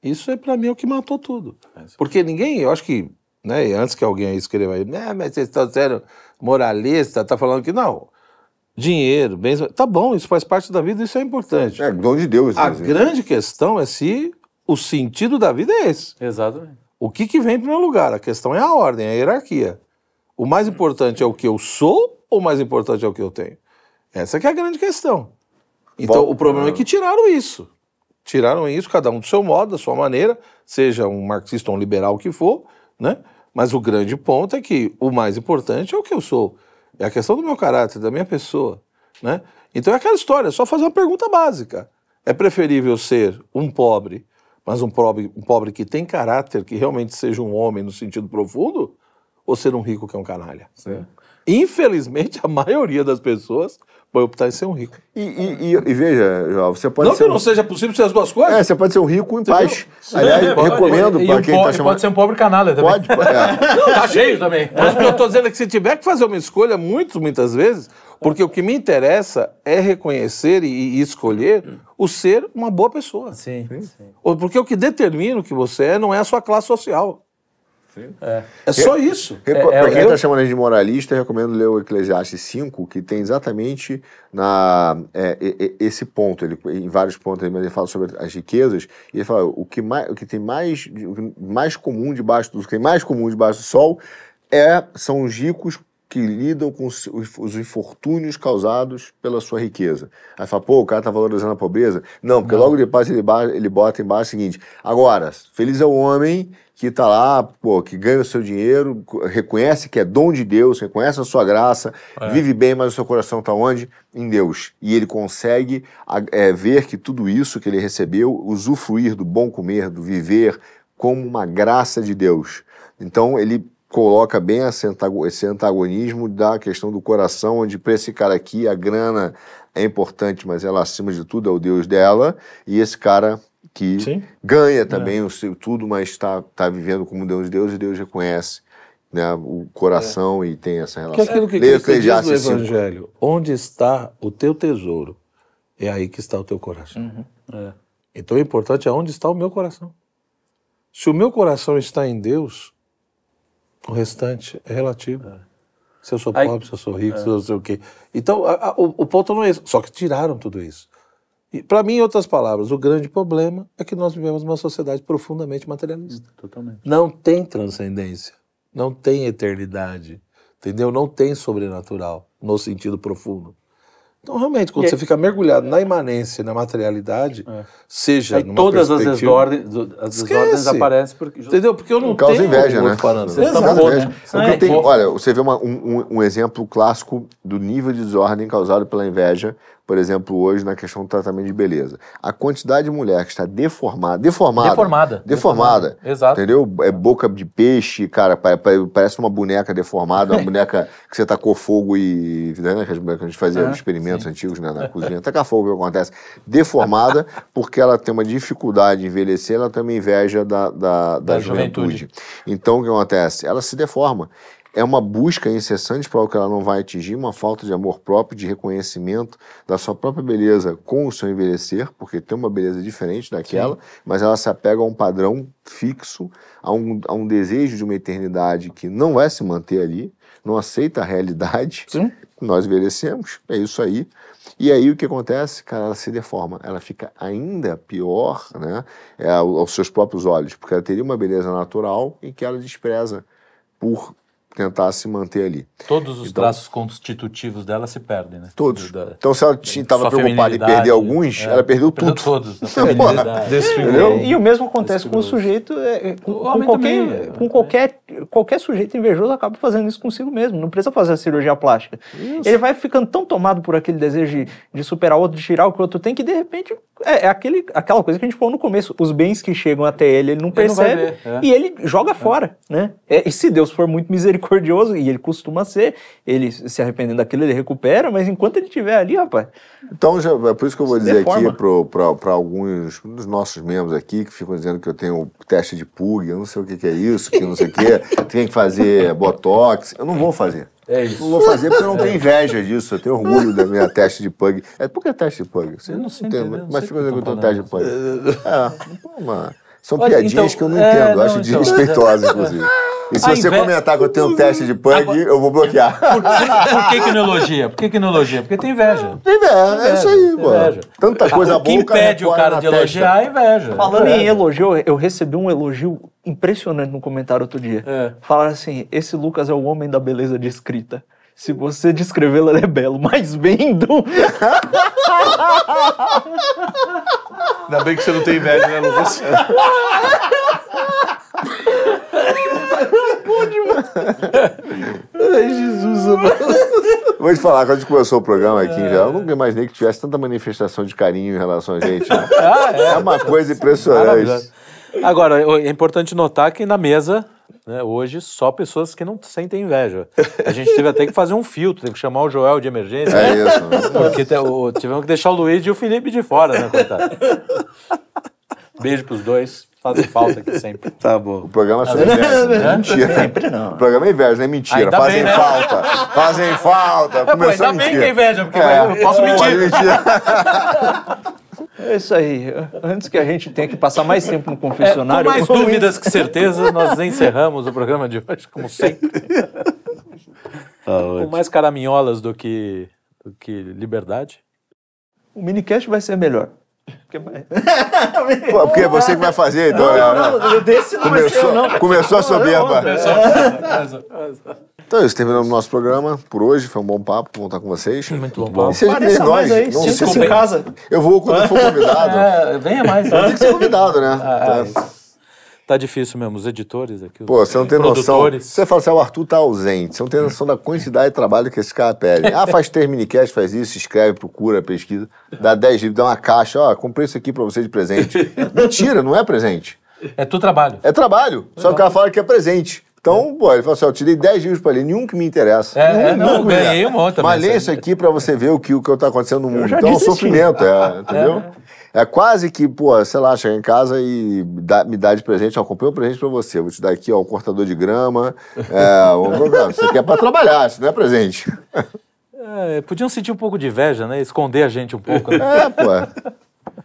Isso é para mim é o que matou tudo. É, porque ninguém, eu acho que, né, antes que alguém aí escreva aí, né, mas vocês estão sendo moralista, tá falando que não. Dinheiro, bens, tá bom, isso faz parte da vida, isso é importante. É, dom de Deus. Né? A grande questão é se o sentido da vida é esse. Exatamente. O que, que vem em primeiro lugar? A questão é a ordem, é a hierarquia. O mais importante é o que eu sou ou o mais importante é o que eu tenho? Essa é a grande questão. Então, Bom, o problema é, é que tiraram isso. Tiraram isso, cada um do seu modo, da sua maneira, seja um marxista ou um liberal que for, né? Mas o grande ponto é que o mais importante é o que eu sou. É a questão do meu caráter, da minha pessoa, né? Então é aquela história, é só fazer uma pergunta básica. É preferível ser um pobre mas um pobre, um pobre que tem caráter, que realmente seja um homem no sentido profundo, ou ser um rico que é um canalha. Sim. Infelizmente, a maioria das pessoas pode optar em ser um rico. E, e, e, e veja, João, você pode não ser. Não que um... não seja possível ser as duas coisas. É, você pode ser um rico em paz. Sim, Aliás, pode, recomendo para um quem está chamando. Pode ser um pobre canalha também. Pode, pode. É. Tá cheio também. Mas o que eu estou dizendo é que se tiver que fazer uma escolha, muito, muitas vezes, porque o que me interessa é reconhecer e, e escolher o ser uma boa pessoa. Sim, sim. Porque o que determina o que você é não é a sua classe social. É. é, só isso. É, é, é para quem está chamando de moralista, recomendo ler o Eclesiastes 5, que tem exatamente na, é, esse ponto. Ele, em vários pontos, ele fala sobre as riquezas, e ele fala o que, mais, o que tem mais, mais comum debaixo do que tem mais comum debaixo do sol é, são os ricos que lidam com os, os infortúnios causados pela sua riqueza. Aí fala, pô, o cara tá valorizando a pobreza? Não, porque Não. logo depois ele, ele bota embaixo o seguinte: agora, feliz é o homem que está lá, pô, que ganha o seu dinheiro, reconhece que é dom de Deus, reconhece a sua graça, é. vive bem, mas o seu coração está onde? Em Deus. E ele consegue é, ver que tudo isso que ele recebeu, usufruir do bom comer, do viver, como uma graça de Deus. Então ele coloca bem esse antagonismo da questão do coração, onde para esse cara aqui a grana é importante, mas ela acima de tudo é o Deus dela, e esse cara que Sim. ganha também é. o seu tudo, mas está tá vivendo como Deus, Deus e Deus reconhece né, o coração é. e tem essa relação. Que é aquilo que Leia Cristo diz no Evangelho, onde está o teu tesouro, é aí que está o teu coração. Uhum. É. Então o importante é onde está o meu coração. Se o meu coração está em Deus, o restante é relativo. É. Se eu sou pobre, se eu sou rico, é. se eu sei o quê. Então, a, a, o, o ponto não é esse. Só que tiraram tudo isso. Para mim, em outras palavras, o grande problema é que nós vivemos uma sociedade profundamente materialista. Hum, totalmente. Não tem transcendência, não tem eternidade, entendeu? Não tem sobrenatural no sentido profundo. Então, realmente, quando e você fica mergulhado na imanência, na materialidade, é. seja todas perspectiva... as desordens, as desordens aparecem porque entendeu? Porque eu não, causa tenho inveja, né? Você não causa inveja. Né? olha, você vê uma, um, um exemplo clássico do nível de desordem causado pela inveja por exemplo, hoje na questão do tratamento de beleza. A quantidade de mulher que está deformada, deformada, deformada, deformada, exato, entendeu? É boca de peixe, cara, parece uma boneca deformada, uma boneca que você tacou fogo e, né, que a gente fazia experimentos sim. antigos né, na cozinha, tacar fogo, que acontece? Deformada, porque ela tem uma dificuldade de envelhecer, ela também inveja da, da, da, da juventude. juventude. Então, o que acontece? Ela se deforma é uma busca incessante para o que ela não vai atingir, uma falta de amor próprio, de reconhecimento da sua própria beleza com o seu envelhecer, porque tem uma beleza diferente daquela, Sim. mas ela se apega a um padrão fixo, a um, a um desejo de uma eternidade que não vai é se manter ali, não aceita a realidade. Sim. Nós envelhecemos, é isso aí. E aí o que acontece? Cara, ela se deforma, ela fica ainda pior né, é, aos seus próprios olhos, porque ela teria uma beleza natural e que ela despreza por tentar se manter ali. Todos os então, traços constitutivos dela se perdem, né? Todos. então, se ela estava preocupada em perder né? alguns, é, ela perdeu, perdeu tudo. todos. e, e o mesmo acontece com o sujeito, é, com, o com, qualquer, também, né? com qualquer, qualquer sujeito invejoso acaba fazendo isso consigo mesmo. Não precisa fazer a cirurgia plástica. Isso. Ele vai ficando tão tomado por aquele desejo de, de superar o outro, de tirar o que o outro tem, que de repente é, é, aquele, aquela coisa que a gente falou no começo. Os bens que chegam até ele, ele não percebe ele não ver, é. e ele joga fora, né? É, e se Deus for muito misericordioso, misericordioso, e ele costuma ser, ele se arrependendo daquilo, ele recupera, mas enquanto ele estiver ali, rapaz. Então, já, é por isso que eu vou dizer deforma. aqui para alguns dos nossos membros aqui que ficam dizendo que eu tenho teste de pug, eu não sei o que, que é isso, que não sei o que, tem que fazer botox. Eu não vou fazer. É isso. Não vou fazer porque eu não tenho inveja disso. Eu tenho orgulho da minha teste de pug. É, por que é teste de pug? Você eu não sei entender, mas, fica dizendo que eu tenho teste de pug. É, então, são Olha, piadinhas então, que eu não entendo. É, não, acho então, desrespeitosas, inclusive. E se você comentar que eu tenho um teste de pug, Agora... eu vou bloquear. Por, por que, que não elogia? Por que, que não elogia? Porque tem inveja. Tem inveja, é isso aí, mano. Inveja. Tanta coisa boa. O que Quem impede o cara de elogiar é inveja. Falando é. em elogio, eu recebi um elogio impressionante no comentário outro dia. É. Falaram assim: esse Lucas é o homem da beleza de escrita. Se você descrevê-lo, ele é belo, mas vendo. Ainda bem que você não tem inveja, né, Lucas? Ai, Jesus amado. Vou te falar, quando a gente começou o programa aqui em geral, eu nunca imaginei que tivesse tanta manifestação de carinho em relação a gente. Né? Ah, é? é. uma coisa impressionante. Agora, é importante notar que na mesa né, Hoje, só pessoas que não sentem inveja. A gente teve até que fazer um filtro, teve que chamar o Joel de emergência. É né? isso. Né? Porque te, o, tivemos que deixar o Luiz e o Felipe de fora, né, coitado? Beijo pros dois fazem falta aqui sempre. Tá bom. O programa é só inverso. Né? né? Mentira. Sempre não. O programa é inverso, não é mentira. fazem bem, né? falta. Fazem falta. É, começou Pô, ainda a bem que é inveja, porque é. eu posso mentir. mentir. É isso aí. Antes que a gente tenha que passar mais tempo no confessionário. É, com mais eu... dúvidas que certezas, nós encerramos o programa de hoje, como sempre. Tá com mais caraminholas do que, do que liberdade. O minicast vai ser melhor. Porque, porque é você que vai fazer, então. Não, né? não, não, desse não começou, não. Começou a soberba. Então é isso, terminamos o nosso programa por hoje. Foi um bom papo contar com vocês. muito bom papo. Pareça mais aí, se em casa. Eu vou quando for convidado. É, venha mais. Né? Tem que ser convidado, né? Ah, é. Então, Tá difícil mesmo, os editores aqui. Pô, você não tem noção. Você fala assim, ah, o Arthur tá ausente. Você não tem noção da quantidade de trabalho que esse cara pede. Ah, faz três minicast, faz isso, escreve, procura, pesquisa, dá 10 livros, dá uma caixa, ó, comprei isso aqui pra você de presente. Mentira, não é presente. É tu trabalho. É trabalho. Só que o cara fala que é presente. Então, é. pô, ele falou assim: eu tirei 10 livros para ler, nenhum que me interessa. É, nenhum, é não, nenhum ganhei um monte Mas lê isso aqui para você ver o que o que está acontecendo no mundo. Então, é um sofrimento, é, entendeu? É. é. quase que, pô, sei lá, chega em casa e dá, me dá de presente, ó, comprei um presente para você. vou te dar aqui, ó, um cortador de grama. É, um programa. Isso aqui é para trabalhar, isso não é presente. É, podiam sentir um pouco de inveja, né? Esconder a gente um pouco. Né? É, pô. É.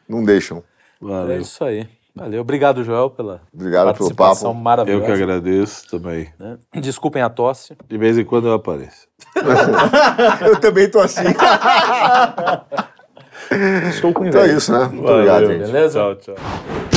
Não deixam. É Valeu. É isso aí. Valeu, obrigado, Joel, pela obrigado participação pelo papo. maravilhosa. Eu que agradeço também. Né? Desculpem a tosse. De vez em quando eu apareço. eu também tô assim. Estou com inveja. Então é isso, né? Muito Valeu, obrigado, gente. Beleza? Tchau, tchau.